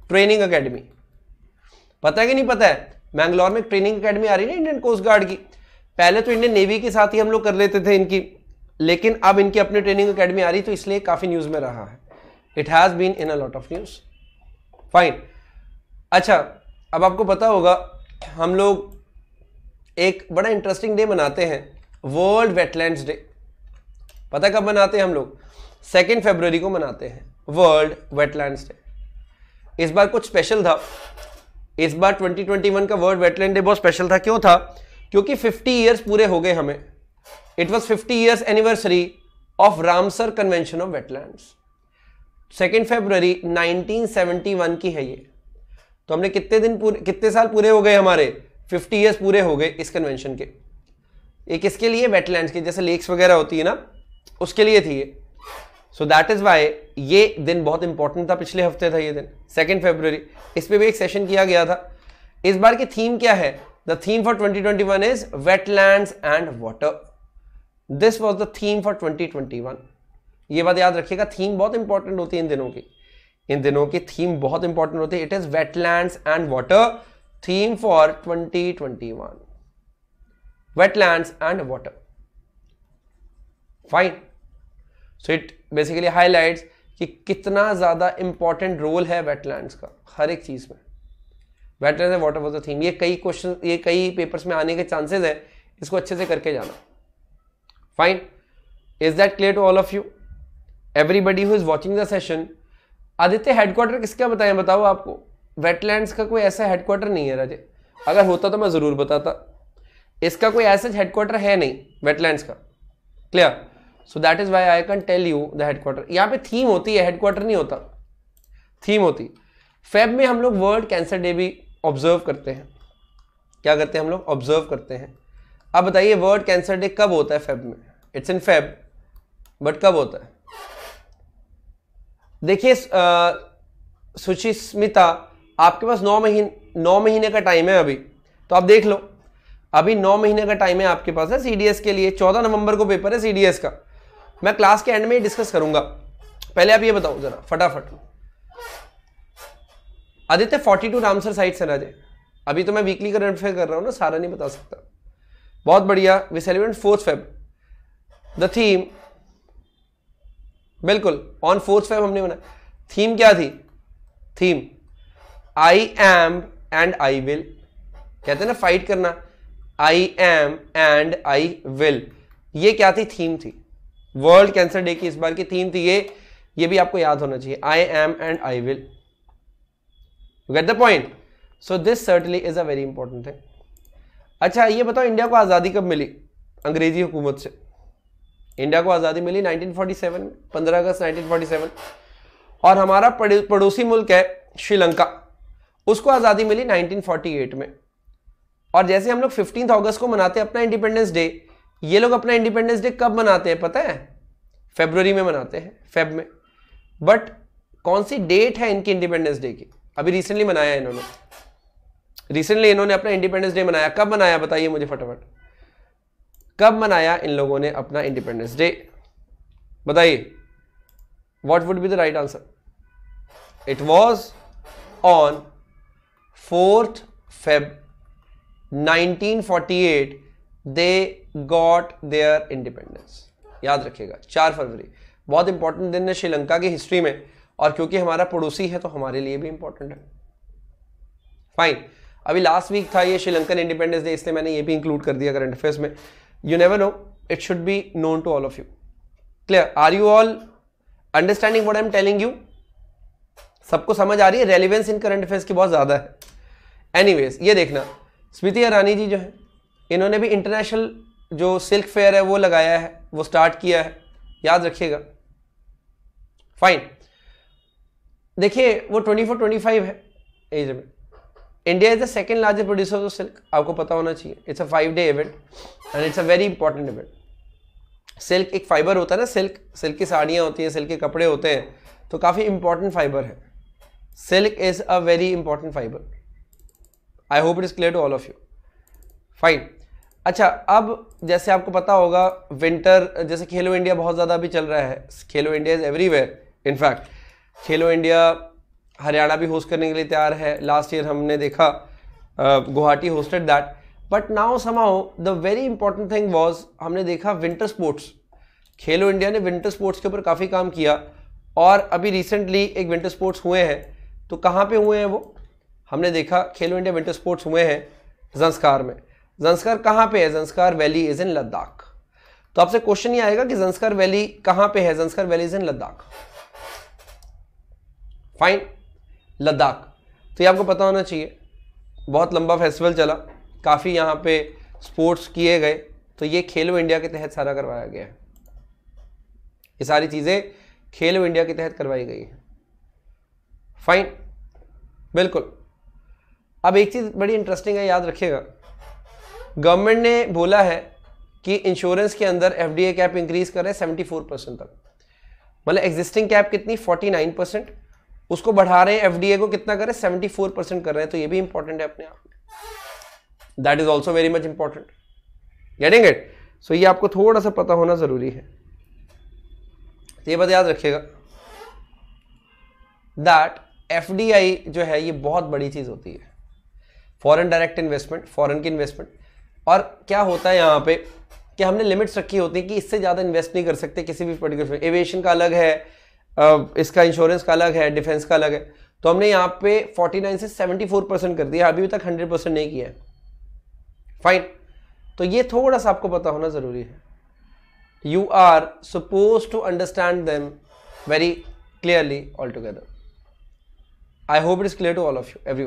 ट्रेनिंग अकेडमी पता है कि नहीं पता है मैंगलोर में ट्रेनिंग अकेडमी आ रही है ना इंडियन कोस्ट गार्ड की पहले तो इंडियन नेवी के साथ ही हम लोग कर लेते थे इनकी लेकिन अब इनकी अपनी ट्रेनिंग अकेडमी आ रही तो इसलिए काफ़ी न्यूज़ में रहा है it has been in a lot of news fine अच्छा अब आपको पता होगा हम लोग एक बड़ा इंटरेस्टिंग डे मनाते हैं वर्ल्ड वेटलैंड डे पता कब मनाते हैं हम लोग सेकेंड फेबर को मनाते हैं वर्ल्ड वेटलैंड डे इस बार कुछ स्पेशल था इस बार 2021 का वर्ल्ड वेटलैंड डे बहुत स्पेशल था क्यों था क्योंकि 50 इयर्स पूरे हो गए हमें it was fifty years anniversary of Ramsar convention of wetland second February 1971 की है ये तो हमने कितने दिन पूरे कितने साल पूरे हो गए हमारे 50 इयर्स पूरे हो गए इस कन्वेंशन के ये किसके लिए वेटलैंड्स के जैसे लेक्स वगैरह होती है ना उसके लिए थी ये सो दैट इज़ वाई ये दिन बहुत इंपॉर्टेंट था पिछले हफ्ते था ये दिन सेकेंड फेब्रवरी इस पर भी एक सेशन किया गया था इस बार की थीम क्या है the theme for 2021 is wetlands and water this was the theme for 2021 ये बात याद रखिएगा थीम बहुत इंपॉर्टेंट होती है इन दिनों की इन दिनों की थीम बहुत इंपॉर्टेंट होती है it is wetlands and water theme for 2021 wetlands and water fine so it basically highlight कि कितना ज़्यादा इंपॉर्टेंट रोल है वेटलैंड्स का हर एक चीज़ में wetland and water was the theme ये कई क्वेश्चन ये कई पेपर्स में आने के चांसेस है इसको अच्छे से करके जाना fine is that clear to all of you everybody who is watching the session Aditya headquarter किसका बताया बताओ आपको वेटलैंड्स का कोई ऐसा हेडक्वार्टर नहीं है राजे अगर होता तो मैं ज़रूर बताता इसका कोई ऐसा हेडक्वार्टर है नहीं वेटलैंड्स का clear so that is why I can tell you the headquarter यहाँ पे थीम होती है हेडक्वार्टर नहीं होता थीम होती फेब में हम लोग वर्ल्ड कैंसर डे भी ऑब्जर्व करते हैं क्या करते हैं हम लोग ऑब्जर्व करते हैं अब बताइए वर्ल्ड कैंसर डे कब होता है फेब में इट्स इन फेब बट कब होता है देखिए सुचिस्मिता आपके पास नौ महीने नौ महीने का टाइम है अभी तो आप देख लो अभी नौ महीने का टाइम है आपके पास है सीडीएस के लिए चौदह नवंबर को पेपर है सीडीएस का मैं क्लास के एंड में ही डिस्कस करूंगा पहले आप ये बताओ जरा फटाफट Aditya forty two Ramsar site से राजे अभी तो मैं वीकली करंट अफेयर कर रहा हूँ ना सारा नहीं बता सकता बहुत बढ़िया we celebrate fourth Feb the theme बिल्कुल ऑन फोर्थ फेब हमने बना थीम क्या थी theme I am and I will कहते हैं ना फाइट करना I am and I will ये क्या थी थीम थी वर्ल्ड कैंसर डे की इस बार की थीम थी ये ये भी आपको याद होना चाहिए I am and I will get the point so this certainly is a very important thing अच्छा ये बताओ इंडिया को आज़ादी कब मिली अंग्रेजी हुकूमत से इंडिया को आज़ादी मिली 1947 में पंद्रह अगस्त 1947 और हमारा पड़ोसी मुल्क है श्रीलंका उसको आज़ादी मिली 1948 में और जैसे हम लोग फिफ्टीन अगस्त को मनाते हैं अपना इंडिपेंडेंस डे ये लोग अपना इंडिपेंडेंस डे कब मनाते हैं पता है फेबररी में मनाते हैं फेब में बट कौन सी डेट है इनकी इंडिपेंडेंस डे की अभी रिसेंटली मनाया है इन्होंने रिसेंटली इन्होंने अपना इंडिपेंडेंस डे मनाया कब मनाया बताइए मुझे फटाफट कब मनाया इन लोगों ने अपना इंडिपेंडेंस डे बताइए what would be the right answer it was on fourth Feb 1948 they got their independence याद रखिएगा चार फरवरी बहुत इंपॉर्टेंट दिन है श्रीलंका की हिस्ट्री में और क्योंकि हमारा पड़ोसी है तो हमारे लिए भी इंपॉर्टेंट है फाइन अभी लास्ट वीक था ये श्रीलंकन इंडिपेंडेंस डे इसलिए मैंने ये भी इंक्लूड कर दिया करंट अफेयर्स में you never know it should be known to all of you clear are you all understanding what I am telling you सबको समझ आ रही है रेलिवेंस इन करंट अफेयर्स की बहुत ज़्यादा है एनीवेज ये देखना स्मृति ईरानी जी जो है इन्होंने भी इंटरनेशनल जो सिल्क फेयर है वो लगाया है वो स्टार्ट किया है याद रखिएगा फाइन देखिए वो ट्वेंटी फोर ट्वेंटी फाइव है एज में India is the second largest producer of silk आपको पता होना चाहिए it's a five day event and it's a very important event silk एक फाइबर होता है ना सिल्क सिल्क की साड़ियाँ होती हैं सिल्क के कपड़े होते हैं तो काफ़ी इंपॉर्टेंट फाइबर है silk is a very important fibre I hope it is clear to all of you fine अच्छा अब जैसे आपको पता होगा विंटर जैसे खेलो इंडिया बहुत ज़्यादा अभी चल रहा है Khelo India is everywhere in fact Khelo India Haryana भी होस्ट करने के लिए तैयार है लास्ट ईयर हमने देखा Guwahati hosted that but now समाओ the very important thing was हमने देखा विंटर स्पोर्ट्स खेलो इंडिया ने विंटर स्पोर्ट्स के ऊपर काफ़ी काम किया और अभी रिसेंटली एक विंटर स्पोर्ट्स हुए हैं तो कहाँ पे हुए हैं वो हमने देखा खेलो इंडिया विंटर स्पोर्ट्स हुए हैं जंस्कार में जंस्कार कहाँ पे है Zanskar valley is in Ladakh तो आपसे क्वेश्चन ये आएगा कि जंस्कार वैली कहाँ पे है Zanskar valley is in Ladakh fine Ladakh तो ये आपको पता होना चाहिए बहुत लंबा फेस्टिवल चला काफ़ी यहाँ पे स्पोर्ट्स किए गए तो ये खेलो इंडिया के तहत सारा करवाया गया है ये सारी चीज़ें खेलो इंडिया के तहत करवाई गई है फाइन बिल्कुल अब एक चीज़ बड़ी इंटरेस्टिंग है याद रखिएगा गवर्नमेंट ने बोला है कि इंश्योरेंस के अंदर F D A cap increase करें सेवेंटी फोर परसेंट तक मतलब एग्जिस्टिंग कैप कितनी फोर्टी नाइन परसेंट उसको बढ़ा रहे हैं एफडीए को कितना कर रहे हैं सेवेंटी फोर परसेंट कर रहे हैं तो ये भी इंपॉर्टेंट है अपने आप में that is also very much important getting it so ये आपको थोड़ा सा पता होना जरूरी है तो ये बात याद रखिएगा दैट एफ जो है ये बहुत बड़ी चीज होती है फॉरेन डायरेक्ट इन्वेस्टमेंट फॉरेन की इन्वेस्टमेंट और क्या होता है यहाँ पे कि हमने लिमिट्स रखी होती है कि इससे ज़्यादा इन्वेस्ट नहीं कर सकते किसी भी पर्टिकुलर एविएशन का अलग है इसका इंश्योरेंस का अलग है डिफेंस का अलग है तो हमने यहाँ पे 49 से 74 परसेंट कर दिया अभी तक 100 परसेंट नहीं किया है फाइन तो ये थोड़ा सा आपको पता होना ज़रूरी है you are suppose to understand them very clearly all together I hope it is clear to all of you every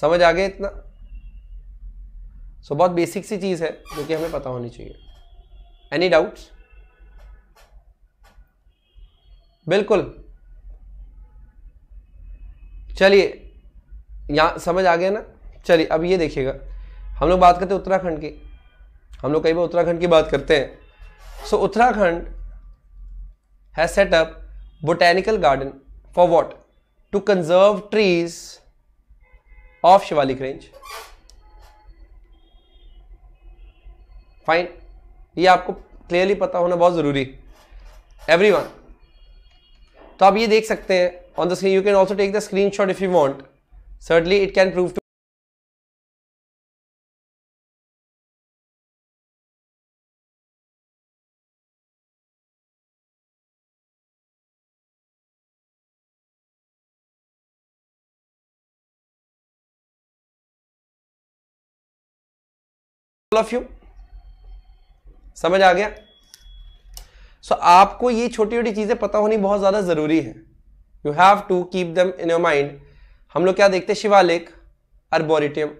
समझ आ गया इतना सो so, बहुत बेसिक सी चीज़ है जो कि हमें पता होनी चाहिए एनी डाउट्स बिल्कुल चलिए यहाँ समझ आ गया ना चलिए अब ये देखिएगा हम लोग बात करते हैं उत्तराखंड की हम लोग कई बार उत्तराखंड की बात करते हैं so Uttarakhand has set up botanical garden for what to conserve trees of Shivalik range fine ये आपको क्लियरली पता होना बहुत ज़रूरी एवरीवन तो आप ये देख सकते हैं on the screen you can also take the screen screenshot if you want certainly it can prove to of you समझ आ गया सो so, आपको ये छोटी छोटी चीज़ें पता होनी बहुत ज़्यादा ज़रूरी है you have to keep them in your mind हम लोग क्या देखते हैं शिवालिक अर्बोरिटियम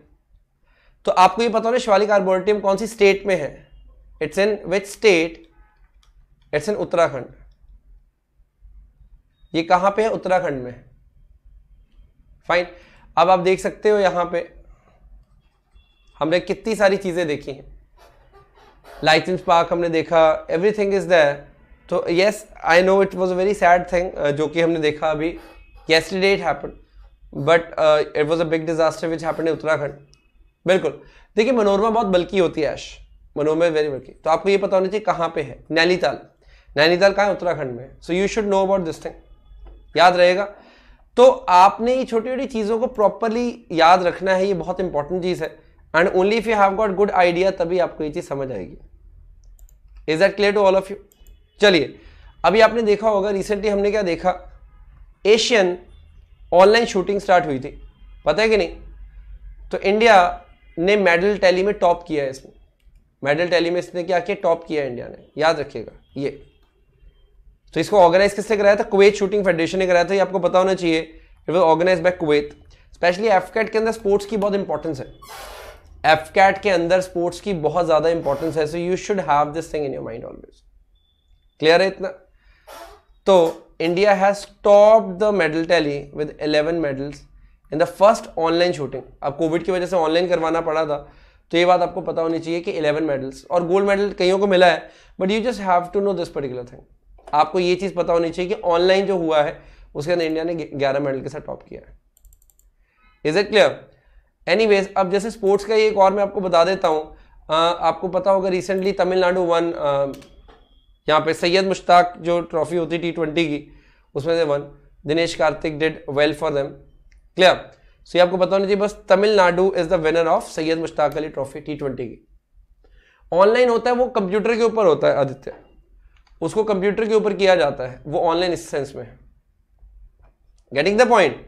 तो आपको ये पता होना शिवालिक अर्बोरिटियम कौन सी स्टेट में है it's in which state it's in Uttarakhand ये कहाँ पे है उत्तराखंड में फाइन अब आप देख सकते हो यहां पे हमने कितनी सारी चीज़ें देखी हैं लाइसेंस पार्क हमने देखा एवरीथिंग इज देयर तो yes I know it was a very sad thing जो कि हमने देखा अभी yesterday it happen but it was a big disaster which happen Uttarakhand बिल्कुल देखिए मनोरमा बहुत बल्कि होती है ऐश मनोरमा वेरी बल्कि तो आपको ये पता होना चाहिए कहाँ पे है नैनीताल नैनीताल कहाँ है उत्तराखंड में so you should know about this thing याद रहेगा तो आपने ये छोटी छोटी चीज़ों को प्रॉपरली याद रखना है ये बहुत इंपॉर्टेंट चीज़ है and only if you have got good idea तभी आपको ये चीज़ समझ आएगी is that clear to all of you चलिए अभी आपने देखा होगा रिसेंटली हमने क्या देखा एशियन ऑनलाइन शूटिंग स्टार्ट हुई थी पता है कि नहीं तो इंडिया ने मेडल टैली में टॉप किया है इसमें मेडल टैली में इसने क्या किया टॉप किया इंडिया ने याद रखिएगा ये तो इसको ऑर्गेनाइज किसने कराया था कुवैत शूटिंग फेडरेशन ने कराया था ये आपको पता होना चाहिए it was organise by Kuwait specially एफकैट के अंदर स्पोर्ट्स की बहुत इंपॉर्टेंस है एफकैट के अंदर स्पोर्ट्स की बहुत ज़्यादा इंपॉर्टेंस है so you should have this thing in your mind always clear है इतना तो India has top the medal tally with 11 medals in the first online shooting अब कोविड की वजह से ऑनलाइन करवाना पड़ा था तो ये बात आपको पता होनी चाहिए कि 11 मेडल्स और गोल्ड मेडल कईयों को मिला है but you just have to know this particular thing आपको ये चीज़ पता होनी चाहिए कि ऑनलाइन जो हुआ है उसके अंदर इंडिया ने ग्यारह मेडल के साथ टॉप किया है इज इट क्लियर एनी अब जैसे स्पोर्ट्स का ये एक और मैं आपको बता देता हूँ आपको पता होगा रिसेंटली तमिलनाडु वन यहाँ पे सैयद मुश्ताक जो ट्रॉफी होती टी ट्वेंटी की उसमें से one Dinesh Karthik did well for them clear so ये आपको बताना चाहिए बस Tamil Nadu is the winner of Syed Mushtaq Ali trophy T twenty की ऑनलाइन होता है वो कंप्यूटर के ऊपर होता है आदित्य उसको कंप्यूटर के ऊपर किया जाता है वो ऑनलाइन इस सेंस में है getting the point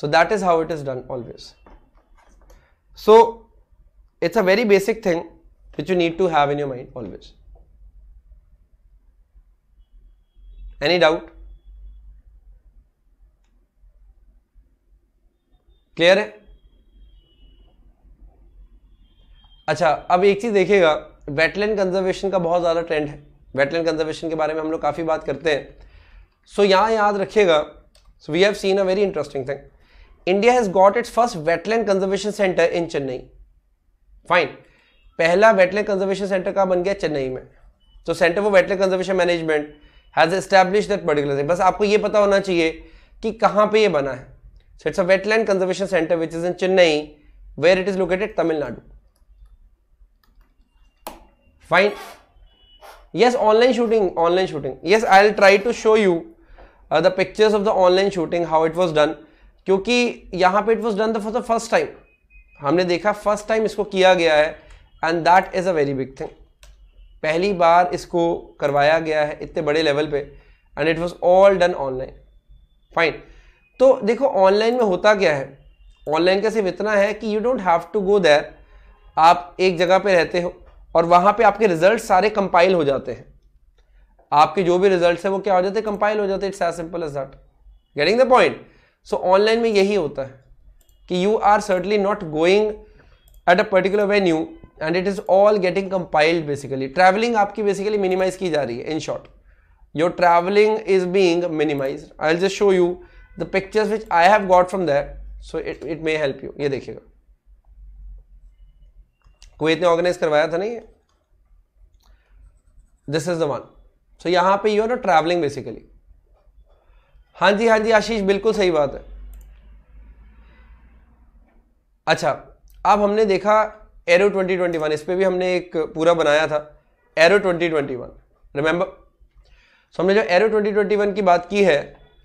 so that is how it is done always so it's a very basic thing which you need to have in your mind always any doubt clear है अच्छा अब एक चीज देखिएगा wetland conservation का बहुत ज्यादा trend है वेटलैंड कंजर्वेशन के बारे में हम लोग काफी बात करते हैं सो so, यहां याद रखिएगा so we have seen a very interesting thing India has got its first wetland conservation centre in Chennai fine पहला वेटलैंड कंजर्वेशन सेंटर कहा बन गया चेन्नई में तो centre for wetland conservation management has establish that particular thing बस आपको ये पता होना चाहिए कि कहाँ पे ये बना है so it's a wetland conservation centre which is in Chennai where it is located Tamil Nadu fine yes online shooting online shooting yes I will try to show you the pictures of the online shooting how it was done क्योंकि यहाँ पे it was done for the first time हमने देखा first time इसको किया गया है and that is a very big thing पहली बार इसको करवाया गया है इतने बड़े लेवल पे and it was all done online fine तो देखो ऑनलाइन में होता क्या है ऑनलाइन का सिर्फ इतना है कि you don't have to go there आप एक जगह पे रहते हो और वहाँ पे आपके रिजल्ट सारे कंपाइल हो जाते हैं आपके जो भी रिजल्ट है वो क्या हो जाते हैं कंपाइल हो जाते हैं it's as simple as that getting the point so online में यही होता है कि you are certainly not going at a particular venue and it is all getting compiled basically travelling आपकी बेसिकली मिनिमाइज की जा रही है in short your travelling is being minimise I just show you the pictures which I have got from that so it it may help you ये देखिएगा कोई इतने organise करवाया था ना ये this is the one so यहाँ पे you are not travelling basically हाँ जी हाँ जी आशीष बिल्कुल सही बात है अच्छा अब हमने देखा एरो 2021 इस पर भी हमने एक पूरा बनाया था एरो 2021 रिमेंबर सो हमने जब एरो 2021 की बात की है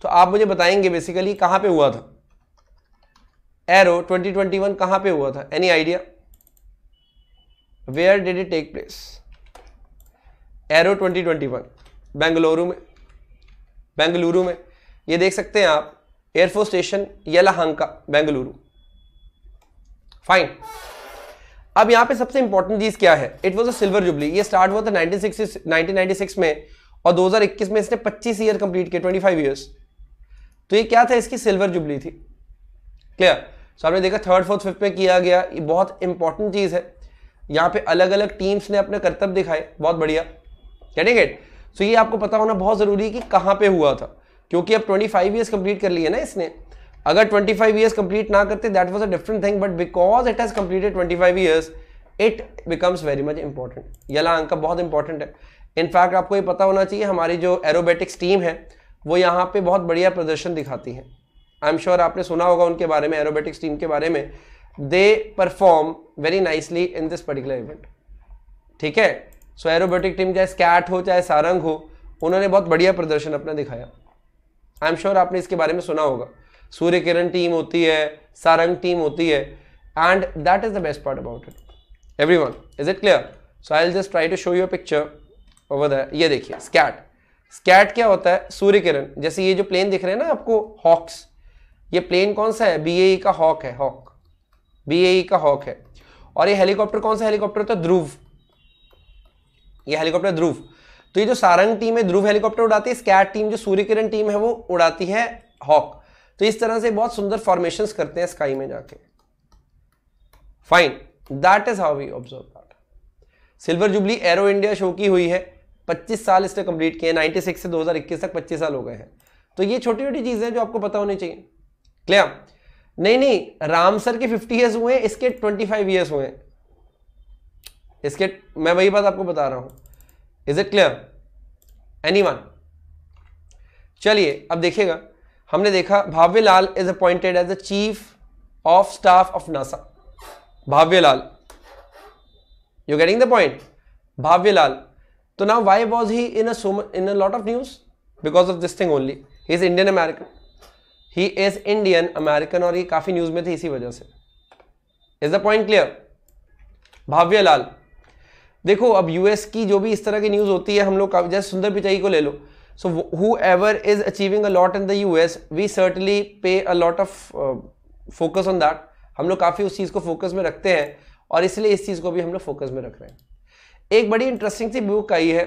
तो आप मुझे बताएंगे बेसिकली कहाँ पे हुआ था एरो 2021 कहाँ पर हुआ था any idea where did it take place aero 2021 Bengaluru में बेंगलुरु में ये देख सकते हैं आप air force station Yelahanka Bengaluru fine अब यहां पे सबसे इंपॉर्टेंट चीज क्या है it was a silver jubilee ये स्टार्ट हुआ था 1960, 1996 में और 2021 में इसने 25 ईयर कंप्लीट किए 25 फाइव ईयर्स तो ये क्या था इसकी सिल्वर जुबली थी क्लियर सो आपने देखा थर्ड फोर्थ फिफ्थ में किया गया ये बहुत इंपॉर्टेंट चीज है यहां पे अलग अलग टीम्स ने अपने कर्तव्य दिखाए बहुत बढ़िया कैटिंग इट सो ये आपको पता होना बहुत जरूरी है कि कहां पे हुआ था क्योंकि अब 25 फाइव ईयर्स कंप्लीट कर लिए ना इसने अगर 25 फाइव ईयर्स कंप्लीट ना करते that was a different thing but because it has completed 25 five years it becomes very much important यला अंक बहुत इंपॉर्टेंट है इनफैक्ट आपको ये पता होना चाहिए हमारी जो एरोबेटिक्स टीम है वो यहाँ पे बहुत बढ़िया प्रदर्शन दिखाती है आई एम श्योर आपने सुना होगा उनके बारे में एरोबेटिक्स टीम के बारे में they perform very nicely in this particular event ठीक है सो एरोबेटिक टीम चाहे स्कैट हो चाहे सारंग हो उन्होंने बहुत बढ़िया प्रदर्शन अपना दिखाया आई एम श्योर आपने इसके बारे में सुना होगा सूर्य किरण टीम होती है सारंग टीम होती है and that is the best part about it every one is it clear so I just try to show you picture over the ये देखिए स्कैट स्कैट क्या होता है सूर्य किरण जैसे ये जो प्लेन दिख रहे हैं ना आपको हॉक्स ये प्लेन कौन सा है बी ए e का हॉक है हॉक बी ए का हॉक है और ये हेलीकॉप्टर कौन सा हेलीकॉप्टर होता है ध्रुव ये हेलीकॉप्टर ध्रुव तो ये जो सारंग टीम है ध्रुव हेलीकॉप्टर उड़ाती है स्कैट टीम जो सूर्य किरण टीम है वो उड़ाती है हॉक तो इस तरह से बहुत सुंदर फॉर्मेशन करते हैं स्काई में जाके fine that is how we observe that silver jubilee aero India show की हुई है 25 साल इसने कंप्लीट किए 96 से 2021 तक 25 साल हो गए हैं तो ये छोटी छोटी चीजें हैं जो आपको पता होनी चाहिए क्लियर नहीं नहीं राम सर के 50 ईयर्स हुए हैं इसके 25 ईयर्स हुए हैं इसके मैं वही बात आपको बता रहा हूं इज इट क्लियर एनी चलिए अब देखिएगा हमने देखा Bhavya Lal is appointed as the chief of staff of NASA Bhavya Lal you getting the point Bhavya Lal तो now why was he in a in a lot of news because of this thing only he is Indian American he is Indian American और ये काफी news में थे इसी वजह से is the point clear Bhavya Lal देखो अब यूएस की जो भी इस तरह की न्यूज होती है हम लोग जैसे सुंदर पिचाई को ले लो So whoever is achieving a lot in the US, we certainly pay a lot of uh, focus on that. हम लोग काफ़ी उस चीज़ को फोकस में रखते हैं और इसलिए इस चीज़ को भी हम लोग फोकस में रख रहे हैं एक बड़ी इंटरेस्टिंग सी बुक आई है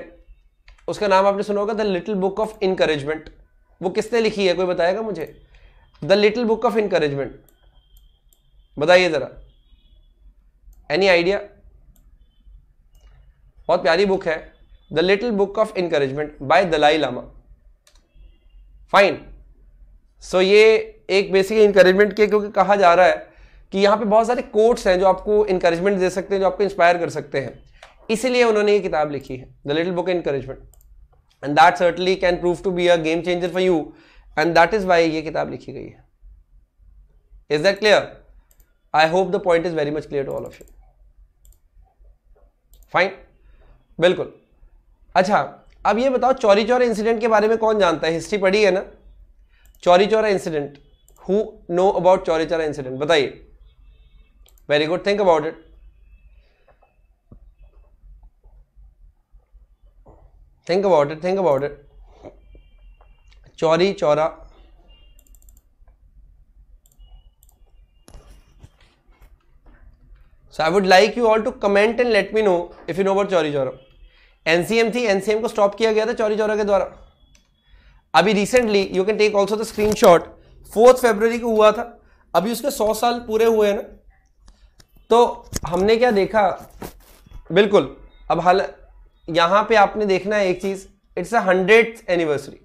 उसका नाम आपने सुना होगा the little book of encouragement वो किसने लिखी है कोई बताएगा मुझे the little book of encouragement बताइए ज़रा एनी आइडिया बहुत प्यारी बुक है the little book of encouragement by Dalai Lama fine so ये एक बेसिक इंकरेजमेंट के क्योंकि कहा जा रहा है कि यहां पे बहुत सारे कोट्स हैं जो आपको इंकरेजमेंट दे सकते हैं जो आपको इंस्पायर कर सकते हैं इसीलिए उन्होंने ये किताब लिखी है the little book encouragement and that certainly can prove to be a game changer for you and that is why ये किताब लिखी गई है is that clear I hope the point is very much clear to all of you fine बिल्कुल अच्छा अब ये बताओ चौरी चौरा इंसिडेंट के बारे में कौन जानता है हिस्ट्री पढ़ी है ना Chauri Chaura incident who know about Chauri Chaura incident बताइए very good think about it think about it think about it Chauri Chaura so i would like you all to comment and let me know if you know about chori chora NCM थी NCM को stop किया गया था चौरी चौरा के द्वारा अभी recently you can take also the screen shot fourth February को हुआ था अभी उसके सौ साल पूरे हुए हैं ना तो हमने क्या देखा बिल्कुल अब हाल यहाँ पे आपने देखना है एक चीज़ इट्स अ हंड्रेड एनिवर्सरी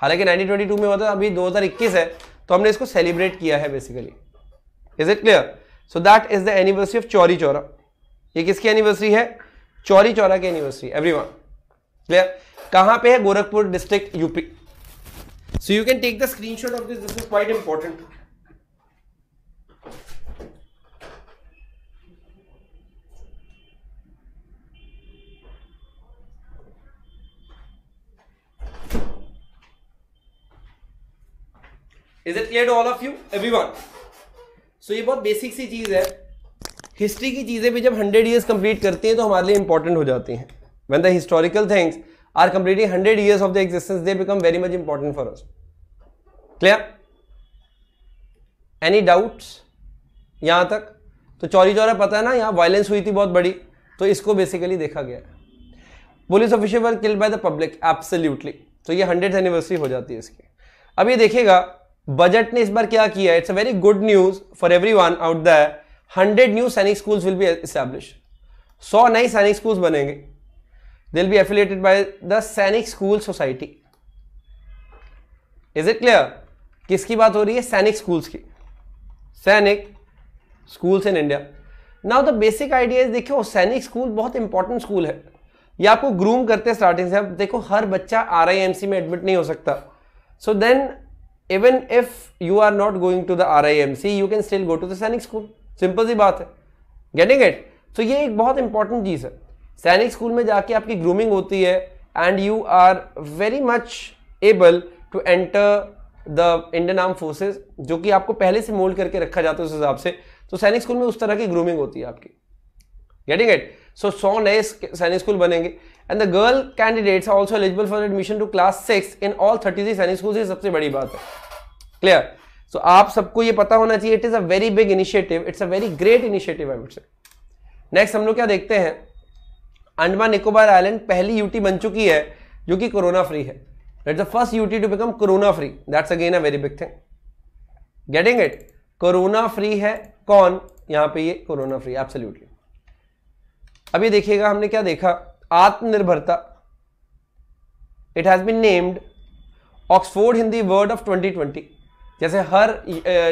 हालांकि 1922 में हुआ था अभी 2021 है तो हमने इसको सेलिब्रेट किया है basically is it clear so that is the anniversary of Chauri Chaura ये किसकी एनिवर्सरी है चौरी चौरा की यूनिवर्सिटी वन क्लियर कहां पे है Gorakhpur district UP so you can take the screenshot of this this is quite important is it clear to all of you everyone so ये बहुत basic सी चीज है हिस्ट्री की चीज़ें भी जब हंड्रेड ईयर्स कंप्लीट करती हैं तो हमारे लिए इंपॉर्टेंट हो जाती हैं when the historical things are completely hundred years of the existence they become very much important for us clear any doubts यहाँ तक तो चौरी चौरा पता है ना यहाँ वायलेंस हुई थी बहुत बड़ी तो इसको बेसिकली देखा गया है police official were killed by the public absolutely तो ये हंड्रेड एनिवर्सरी हो जाती है इसकी अब ये देखेगा बजट ने इस बार क्या किया it's a very good news for every one out that hundred new Sainik school will be establish सौ नए सैनिक स्कूल बनेंगे will be affiliated by the Sainik school society is it clear किसकी बात हो रही है सैनिक स्कूल्स की Sainik schools in India now the basic idea देखियो सैनिक स्कूल बहुत इंपॉर्टेंट स्कूल है ये आपको ग्रूम करते हैं स्टार्टिंग से अब देखो हर बच्चा आर आई एम सी में एडमिट नहीं हो सकता so then even if you are not going to the R I M C you can still go to the Sainik school simple सी बात है गेटिंग इट सो ये एक बहुत इंपॉर्टेंट चीज़ है सैनिक स्कूल में जाके आपकी ग्रूमिंग होती है and you are very much able to enter the Indian arm forces जो कि आपको पहले से मोल्ड करके रखा जाता है उस हिसाब से तो सैनिक स्कूल में उस तरह की ग्रूमिंग होती है आपकी गेटिंग इट सो सौ नए सैनिक स्कूल बनेंगे and the girl candidates are also eligible for admission to class six in all thirty three Sainik school सबसे बड़ी बात है क्लियर सो आप सबको ये पता होना चाहिए it is a very big initiative it's a very great initiative I would say next हम लोग क्या देखते हैं अंडमान निकोबार आइलैंड पहली यूटी बन चुकी है जो कि कोरोना फ्री है that's the first UT to become corona free that's again a very big thing getting it corona free है कौन यहां पे ये कोरोना फ्री एब्सोल्युटली अब अभी देखिएगा हमने क्या देखा आत्मनिर्भरता it has been named Oxford Hindi word of 2020 जैसे हर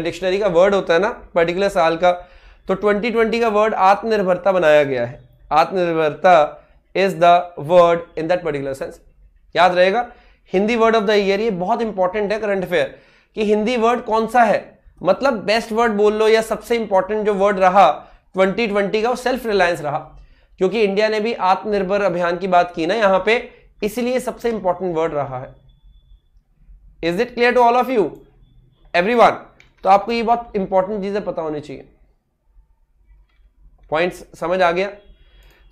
डिक्शनरी का वर्ड होता है ना पर्टिकुलर साल का तो 2020 का वर्ड आत्मनिर्भरता बनाया गया है आत्मनिर्भरता is the word in that particular sense याद रहेगा Hindi word of the year ये बहुत इंपॉर्टेंट है करंट अफेयर कि हिंदी वर्ड कौन सा है मतलब बेस्ट वर्ड बोल लो या सबसे इंपॉर्टेंट जो वर्ड रहा 2020 का वो सेल्फ रिलायंस रहा क्योंकि इंडिया ने भी आत्मनिर्भर अभियान की बात की ना यहां पे इसलिए सबसे इंपॉर्टेंट वर्ड रहा है is it clear to all of you everyone तो आपको ये बहुत इंपॉर्टेंट चीजें पता होनी चाहिए पॉइंट्स समझ आ गया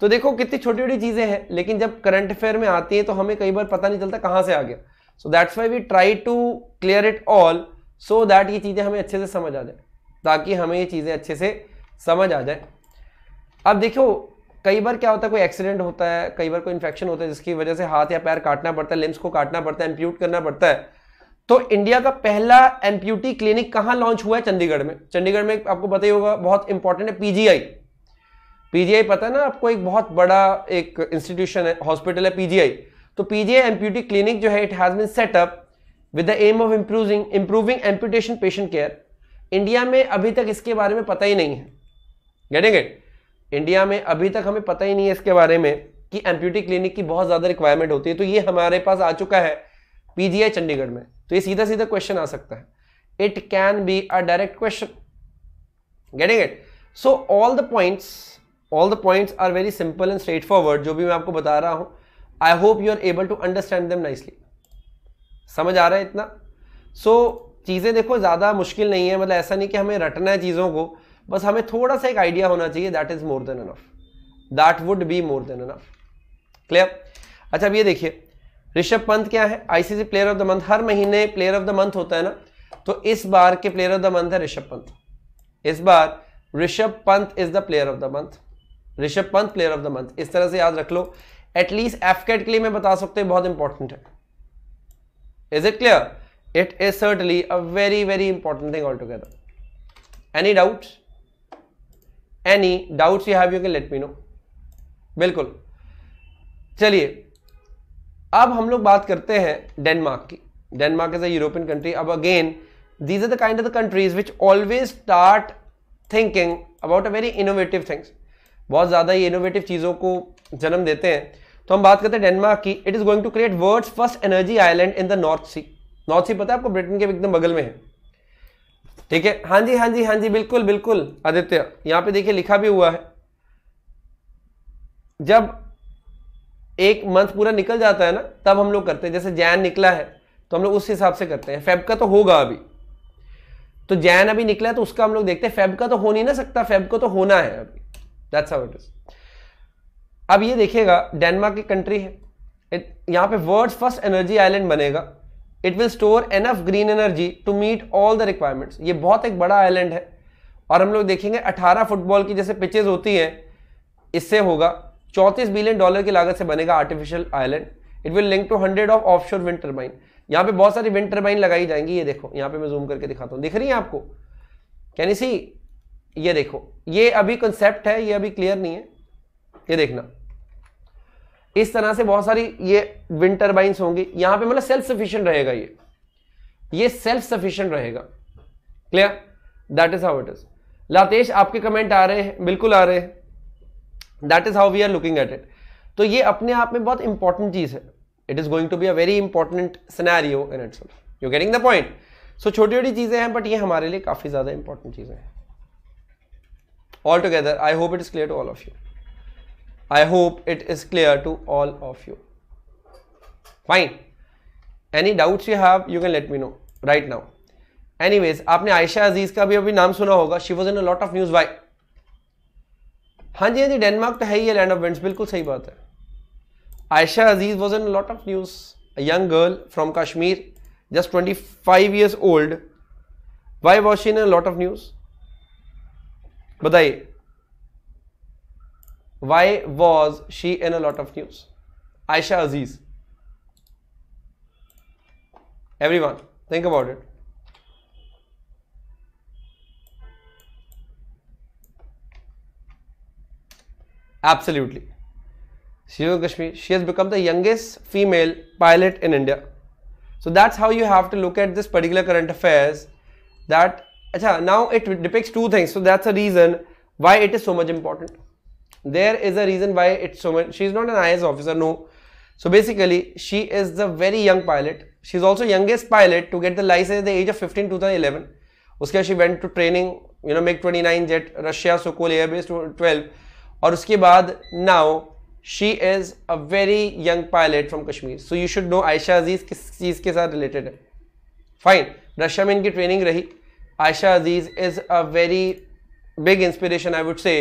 तो देखो कितनी छोटी छोटी चीजें हैं लेकिन जब करंट अफेयर में आती है तो हमें कई बार पता नहीं चलता कहां से आ गया so that's why we try to clear it all so that ये चीजें हमें अच्छे से समझ आ जाए ताकि हमें ये चीजें अच्छे से समझ आ जाए अब देखो कई बार क्या होता है कोई एक्सीडेंट होता है कई बार कोई इन्फेक्शन होता है जिसकी वजह से हाथ या पैर काटना पड़ता है लिम्स को काटना पड़ता है एम्प्यूट करना पड़ता है तो इंडिया का पहला एम्प्यूटी क्लिनिक कहां लॉन्च हुआ है चंडीगढ़ में चंडीगढ़ में आपको पता ही होगा बहुत इंपॉर्टेंट है पीजीआई पीजीआई पता है ना आपको एक बहुत बड़ा एक इंस्टीट्यूशन है हॉस्पिटल है पीजीआई तो पीजीआई एम्प्यूटी क्लिनिक जो है it has been set up with the aim of improving improving amputation patient care India में अभी तक इसके बारे में पता ही नहीं है गेटिंग इट इंडिया में अभी तक हमें पता ही नहीं है इसके बारे में कि एम्प्यूटी क्लिनिक की बहुत ज़्यादा रिक्वायरमेंट होती है तो ये हमारे पास आ चुका है पीजीआई चंडीगढ़ में तो ये सीधा सीधा क्वेश्चन आ सकता है it can be a direct question getting it so all the points all the points are very simple and straightforward जो भी मैं आपको बता रहा हूं I hope you are able to understand them nicely समझ आ रहा है इतना सो so, चीज़ें देखो ज़्यादा मुश्किल नहीं है मतलब ऐसा नहीं कि हमें रटना है चीज़ों को बस हमें थोड़ा सा एक आइडिया होना चाहिए that is more than enough that would be more than enough clear अच्छा अब ये देखिए ऋषभ पंत क्या है ICC player of the month हर महीने प्लेयर ऑफ द मंथ होता है ना तो इस बार के प्लेयर ऑफ द मंथ है ऋषभ पंत इस बार Rishabh Pant is the player of the month Rishabh Pant player of the month इस तरह से याद रख लो एटलीस्ट एफकेट के लिए मैं बता सकते हैं बहुत इंपॉर्टेंट है is it clear it is certainly a very very important thing all together any doubt any doubt you have you can let me know बिल्कुल चलिए अब हम लोग बात करते हैं डेनमार्क की Denmark is a European country अब again these are the kind of the countries which always start thinking about a very innovative things बहुत ज़्यादा ये इनोवेटिव चीज़ों को जन्म देते हैं तो हम बात करते हैं डेनमार्क की it is going to create world's first energy island in the North Sea North Sea पता है आपको ब्रिटेन के एकदम बगल में है ठीक है हाँ जी हाँ जी हाँ जी बिल्कुल बिल्कुल आदित्य यहाँ पे देखिए लिखा भी हुआ है जब एक मंथ पूरा निकल जाता है ना तब हम लोग करते हैं जैसे जैन निकला है तो हम लोग उस हिसाब से करते हैं फेब का तो होगा अभी तो जैन अभी निकला है तो उसका हम लोग देखते हैं फेब का तो हो नहीं ना सकता फेब को तो होना है अभी दैट्स हाउ इट इज अब ये देखिएगा डेनमार्क की कंट्री है यहां पर पे वर्ल्ड फर्स्ट एनर्जी आइलैंड बनेगा it will store enough green energy to meet all the requirements ये बहुत एक बड़ा आइलैंड है और हम लोग देखेंगे 18 फुटबॉल की जैसे पिचेज होती हैं इससे होगा चौतीस बिलियन डॉलर की लागत से बनेगा artificial island it will link to hundred of offshore wind turbine यहाँ पे बहुत सारी विंड टर्बाइन लगाई जाएंगी ये देखो यहाँ पे मैं जूम करके दिखाता हूँ दिख रही है आपको कैन सी ये देखो ये अभी कंसेप्ट है ये अभी क्लियर नहीं है ये देखना इस तरह से बहुत सारी ये विंड होंगी यहाँ पे मतलब सेल्फ सफिशियंट रहेगा ये ये सेल्फ सफिशियंट रहेगा clear that is how it is Latesh आपके कमेंट आ रहे हैं बिल्कुल आ रहे हैं that is how we are looking at it तो ये अपने आप में बहुत इंपॉर्टेंट चीज है it is going to be a very important scenario in it you getting the point so छोटी छोटी चीजें हैं बट ये हमारे लिए काफी ज्यादा इंपॉर्टेंट चीजें हैं all together I hope it is clear to all of you I hope it is clear to all of you fine any doubts you have you can let me know right now anyways आपने आयशा अजीज का भी अभी नाम सुना होगा she was in a lot of news why हाँ जी हाँ जी डेनमार्क तो है ही है लैंड ऑफ विंड्स बिल्कुल सही बात है Ayesha Aziz was in lot of news young girl from Kashmir just twenty five years old why was in lot of news बताइए why was she in a lot of news Ayesha Aziz every one think about it Absolutely. Shio she has become the youngest female pilot in India. So that's how you have to look at this particular current affairs that achha, now it depicts two things. So that's a reason why it is so much important. There is a reason why it's so much. She is not an IS officer, no. So basically, she is the very young pilot. She is also youngest pilot to get the license at the age of 15 2011. Uske she went to training, you know, make 29 jet Russia Sokol Airbase 12 और उसके बाद now she is a very young pilot from Kashmir so you should know Ayesha Aziz किस चीज़ के साथ related है fine Russia में इनकी ट्रेनिंग रही Ayesha Aziz is a very big inspiration I would say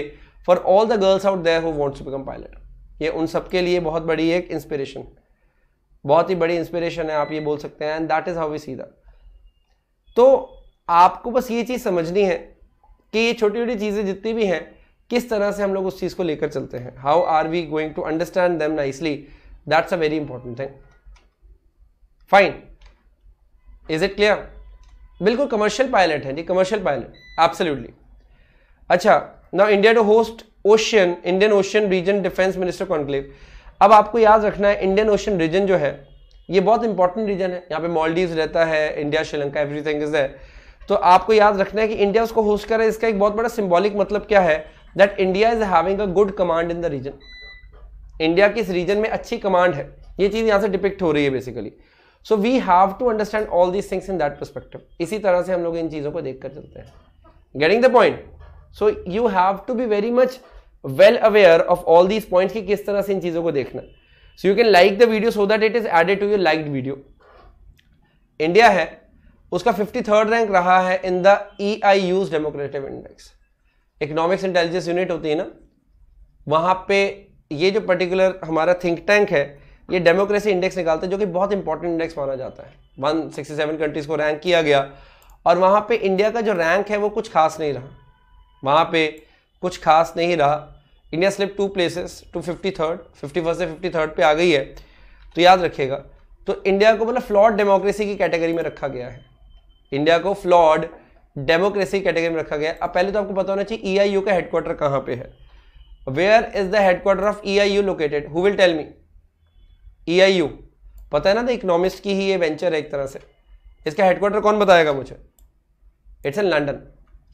for all the girls out there who wants to become pilot ये उन सबके लिए बहुत बड़ी एक इंस्पिरेशन बहुत ही बड़ी इंस्पिरेशन है आप ये बोल सकते हैं and that is how we see that तो आपको बस ये चीज़ समझनी है कि ये छोटी छोटी चीज़ें जितनी भी हैं किस तरह से हम लोग उस चीज़ को लेकर चलते हैं how are we going to understand them nicely that's a very important thing fine is it clear बिल्कुल कमर्शियल पायलट है जी कमर्शियल पायलट एब्सोल्युटली अच्छा ना India to host ocean Indian ocean region defence minister conclave अब आपको याद रखना है इंडियन ओशियन रीजन जो है ये बहुत इंपॉर्टेंट रीजन है यहाँ पे मॉलडीव रहता है इंडिया श्रीलंका एवरीथिंग इज है तो आपको याद रखना है कि इंडिया उसको होस्ट कर रहा है इसका एक बहुत बड़ा सिंबॉलिक मतलब क्या है that India is having a good command in the region India की इस रीजन में अच्छी कमांड है ये चीज़ यहां से डिपिक्ट हो रही है basically so we have to understand all these things in that perspective इसी तरह से हम लोग इन चीज़ों को देख कर चलते हैं getting the point so you have to be very much well aware of all these point कि किस तरह से इन चीज़ों को देखना so you can like the video so that it is added to your like video India है उसका फिफ्टी थर्ड रैंक रहा है in the E I U's democratic index economics intelligence unit होती है ना वहाँ पे ये जो पर्टिकुलर हमारा थिंक टैंक है ये डेमोक्रेसी इंडेक्स निकालते हैं जो कि बहुत इंपॉर्टेंट इंडेक्स माना जाता है 167 कंट्रीज को रैंक किया गया और वहाँ पे इंडिया का जो रैंक है वो कुछ खास नहीं रहा वहाँ पे कुछ खास नहीं रहा India slip two places to fifty third fifty first से फिफ्टी थर्ड पर आ गई है तो याद रखिएगा तो इंडिया को मतलब फ्लॉड डेमोक्रेसी की कैटेगरी में रखा गया है इंडिया को फ्लॉड डेमोक्रेसी कैटेगरी में रखा गया अब पहले तो आपको पता होना चाहिए ईआईयू e का हेडक्वार्टर कहाँ पे है where is the headquarter of EIU located who will tell me EIU पता है ना द इकोनॉमिस्ट की ही ये वेंचर है एक तरह से इसका हेडक्वार्टर कौन बताएगा मुझे इट्स इन लंडन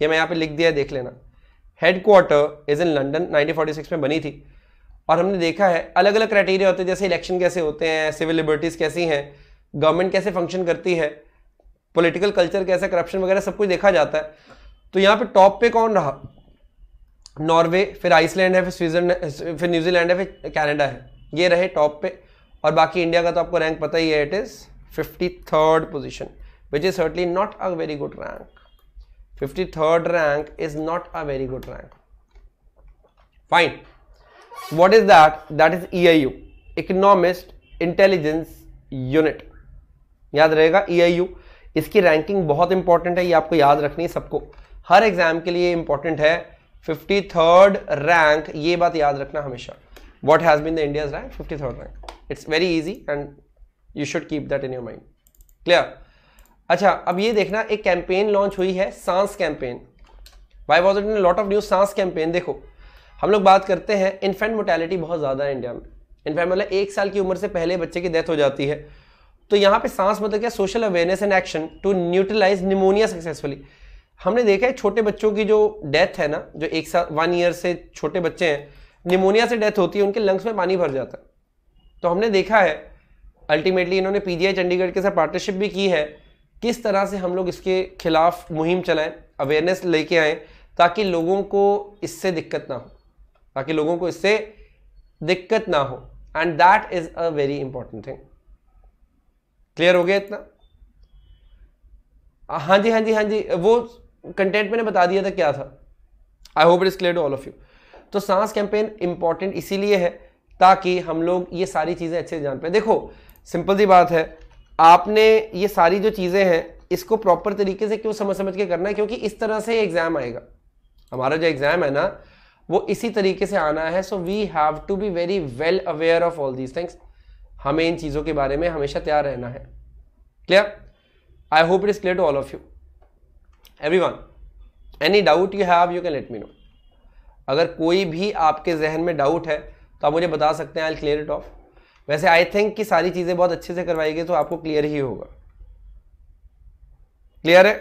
ये मैं यहाँ पे लिख दिया है देख लेना हेडक्वार्टर इज इन लंडन 1946 में बनी थी और हमने देखा है अलग अलग क्राइटेरिया होते हैं जैसे इलेक्शन कैसे होते हैं सिविल लिबर्टीज़ कैसी हैं गवर्नमेंट कैसे फंक्शन करती है पॉलिटिकल कल्चर कैसा करप्शन वगैरह सब कुछ देखा जाता है तो यहाँ पे टॉप पे कौन रहा नॉर्वे फिर आइसलैंड है फिर स्विट्जरलैंड फिर न्यूजीलैंड है फिर कैनेडा है ये रहे टॉप पे और बाकी इंडिया का तो आपको रैंक पता ही है it is fifty third position which is certainly not a very good rank fifty third rank is not a very good rank fine what is that that is E I U economist intelligence unit याद रहेगा E I U इसकी ranking बहुत important है ये आपको याद रखनी है सबको हर एग्जाम के लिए इंपॉर्टेंट है फिफ्टी थर्ड रैंक ये बात याद रखना हमेशा what has been the India's rank fifty third rank it's very easy and you should keep that in your mind clear अच्छा अब ये देखना एक कैंपेन लॉन्च हुई है Saans campaign why was it in lot of news Saans campaign देखो हम लोग बात करते हैं इन्फेंट मोटेलिटी बहुत ज़्यादा है इंडिया में इन्फेंट मतलब एक साल की उम्र से पहले बच्चे की डेथ हो जाती है तो यहाँ पे सांस मतलब क्या social awareness and action to neutralize pneumonia successfully हमने देखा है छोटे बच्चों की जो डेथ है ना जो एक साल वन ईयर से छोटे बच्चे हैं निमोनिया से डेथ होती है उनके लंग्स में पानी भर जाता है तो हमने देखा है अल्टीमेटली इन्होंने पीजीआई चंडीगढ़ के साथ पार्टनरशिप भी की है किस तरह से हम लोग इसके खिलाफ मुहिम चलाएं अवेयरनेस लेके आएँ ताकि लोगों को इससे दिक्कत ना हो ताकि लोगों को इससे दिक्कत ना हो and that is a very important thing clear हो गया इतना हाँ जी हाँ जी हाँ जी वो कंटेंट मैंने बता दिया था क्या था I hope it is clear to all of you तो सांस कैंपेन इंपॉर्टेंट इसीलिए है ताकि हम लोग ये सारी चीज़ें अच्छे से जान पाए देखो सिंपल सी बात है आपने ये सारी जो चीज़ें हैं इसको प्रॉपर तरीके से क्यों समझ समझ के करना है क्योंकि इस तरह से एग्ज़ाम आएगा हमारा जो एग्ज़ाम है ना वो इसी तरीके से आना है so we have to be very well aware of all these things हमें इन चीज़ों के बारे में हमेशा तैयार रहना है clear I hope it is clear to all of you every one any doubt you have you can let me know अगर कोई भी आपके जहन में डाउट है तो आप मुझे बता सकते हैं आई क्लियर इट ऑफ वैसे आई थिंक कि सारी चीज़ें बहुत अच्छे से करवाई गई तो आपको क्लियर ही होगा क्लियर है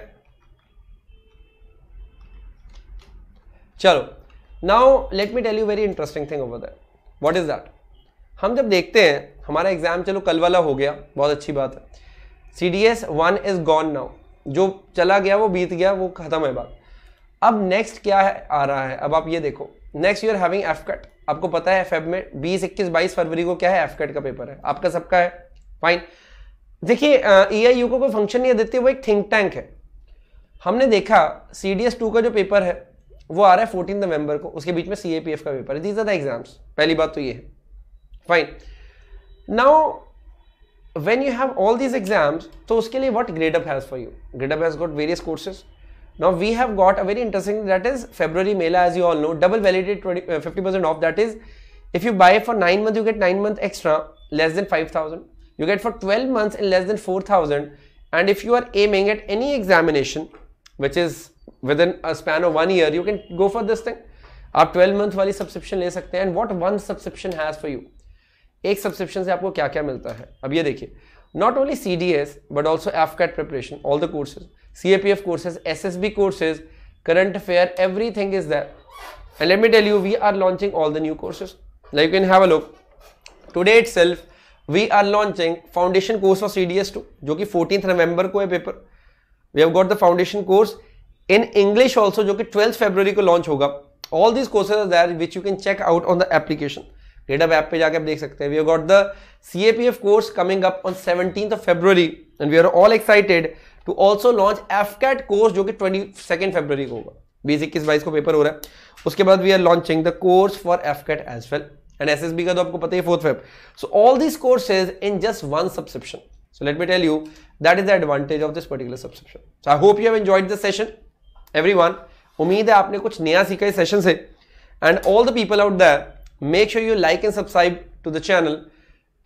चलो now let me tell you very interesting thing over that what is that हम जब देखते हैं हमारा एग्जाम चलो कल वाला हो गया बहुत अच्छी बात है C D S one is gone now जो चला गया वो बीत गया वो खत्म है बात अब नेक्स्ट क्या है आ रहा है अब आप ये देखो next you're having F CAT आपको पता है एफ में बीस इक्कीस बाईस फरवरी को क्या है एफ कट का पेपर है आपका सबका है फाइन देखिए ई आई यू को कोई फंक्शन नहीं देती वो एक थिंक टैंक है हमने देखा सी डी एस टू का जो पेपर है वो आ रहा है फोर्टीन नवंबर को उसके बीच में सी ए पी एफ का पेपर है दीज आर द एग्जाम्स पहली बात तो ये है fine now when you have all these exams so what gradeup has for you gradeup has got various courses now we have got a very interesting that is february mela as you all know double validated 50% uh, off that is if you buy for 9 months you get 9 months extra less than 5000 you get for 12 months in less than 4000 and if you are aiming at any examination which is within a span of one year you can go for this thing आप 12 month वाली subscription ले सकते And what one subscription has for you? एक subscription से आपको क्या क्या मिलता है अब ये देखिए not only C D S but also F CAT preparation all the courses C A P F courses S S B courses current affair every thing is there and let me tell you we are launching all the new courses like can have a look today itself we are launching foundation course of C D S two जो कि fourteen November को है paper we have got the foundation course in English also जो कि twelfth February को launch होगा all these courses are there which you can check out on the application GitHub app पे जाके आप देख सकते हैं we got the C A P F course coming up on seventeen of February and we are all excited to also launch F cat course जो कि twenty second February को होगा बीस इक्कीस बाईस को पेपर हो रहा है उसके बाद we are launching the course for F CAT as well and S S B का तो आपको पता ही fourth Feb so all this courses in just one subscription so let me tell you that is the advantage of this particular subscription so I hope you have enjoyed the session every one उम्मीद है आपने कुछ नया सीखा इस session से and all the people out there Make sure you like and subscribe to the channel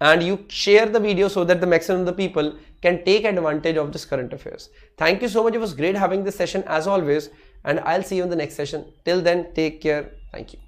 and you share the video so that the maximum of the people can take advantage of this current affairs. Thank you so much. It was great having this session as always and I'll see you in the next session. Till then, take care. Thank you.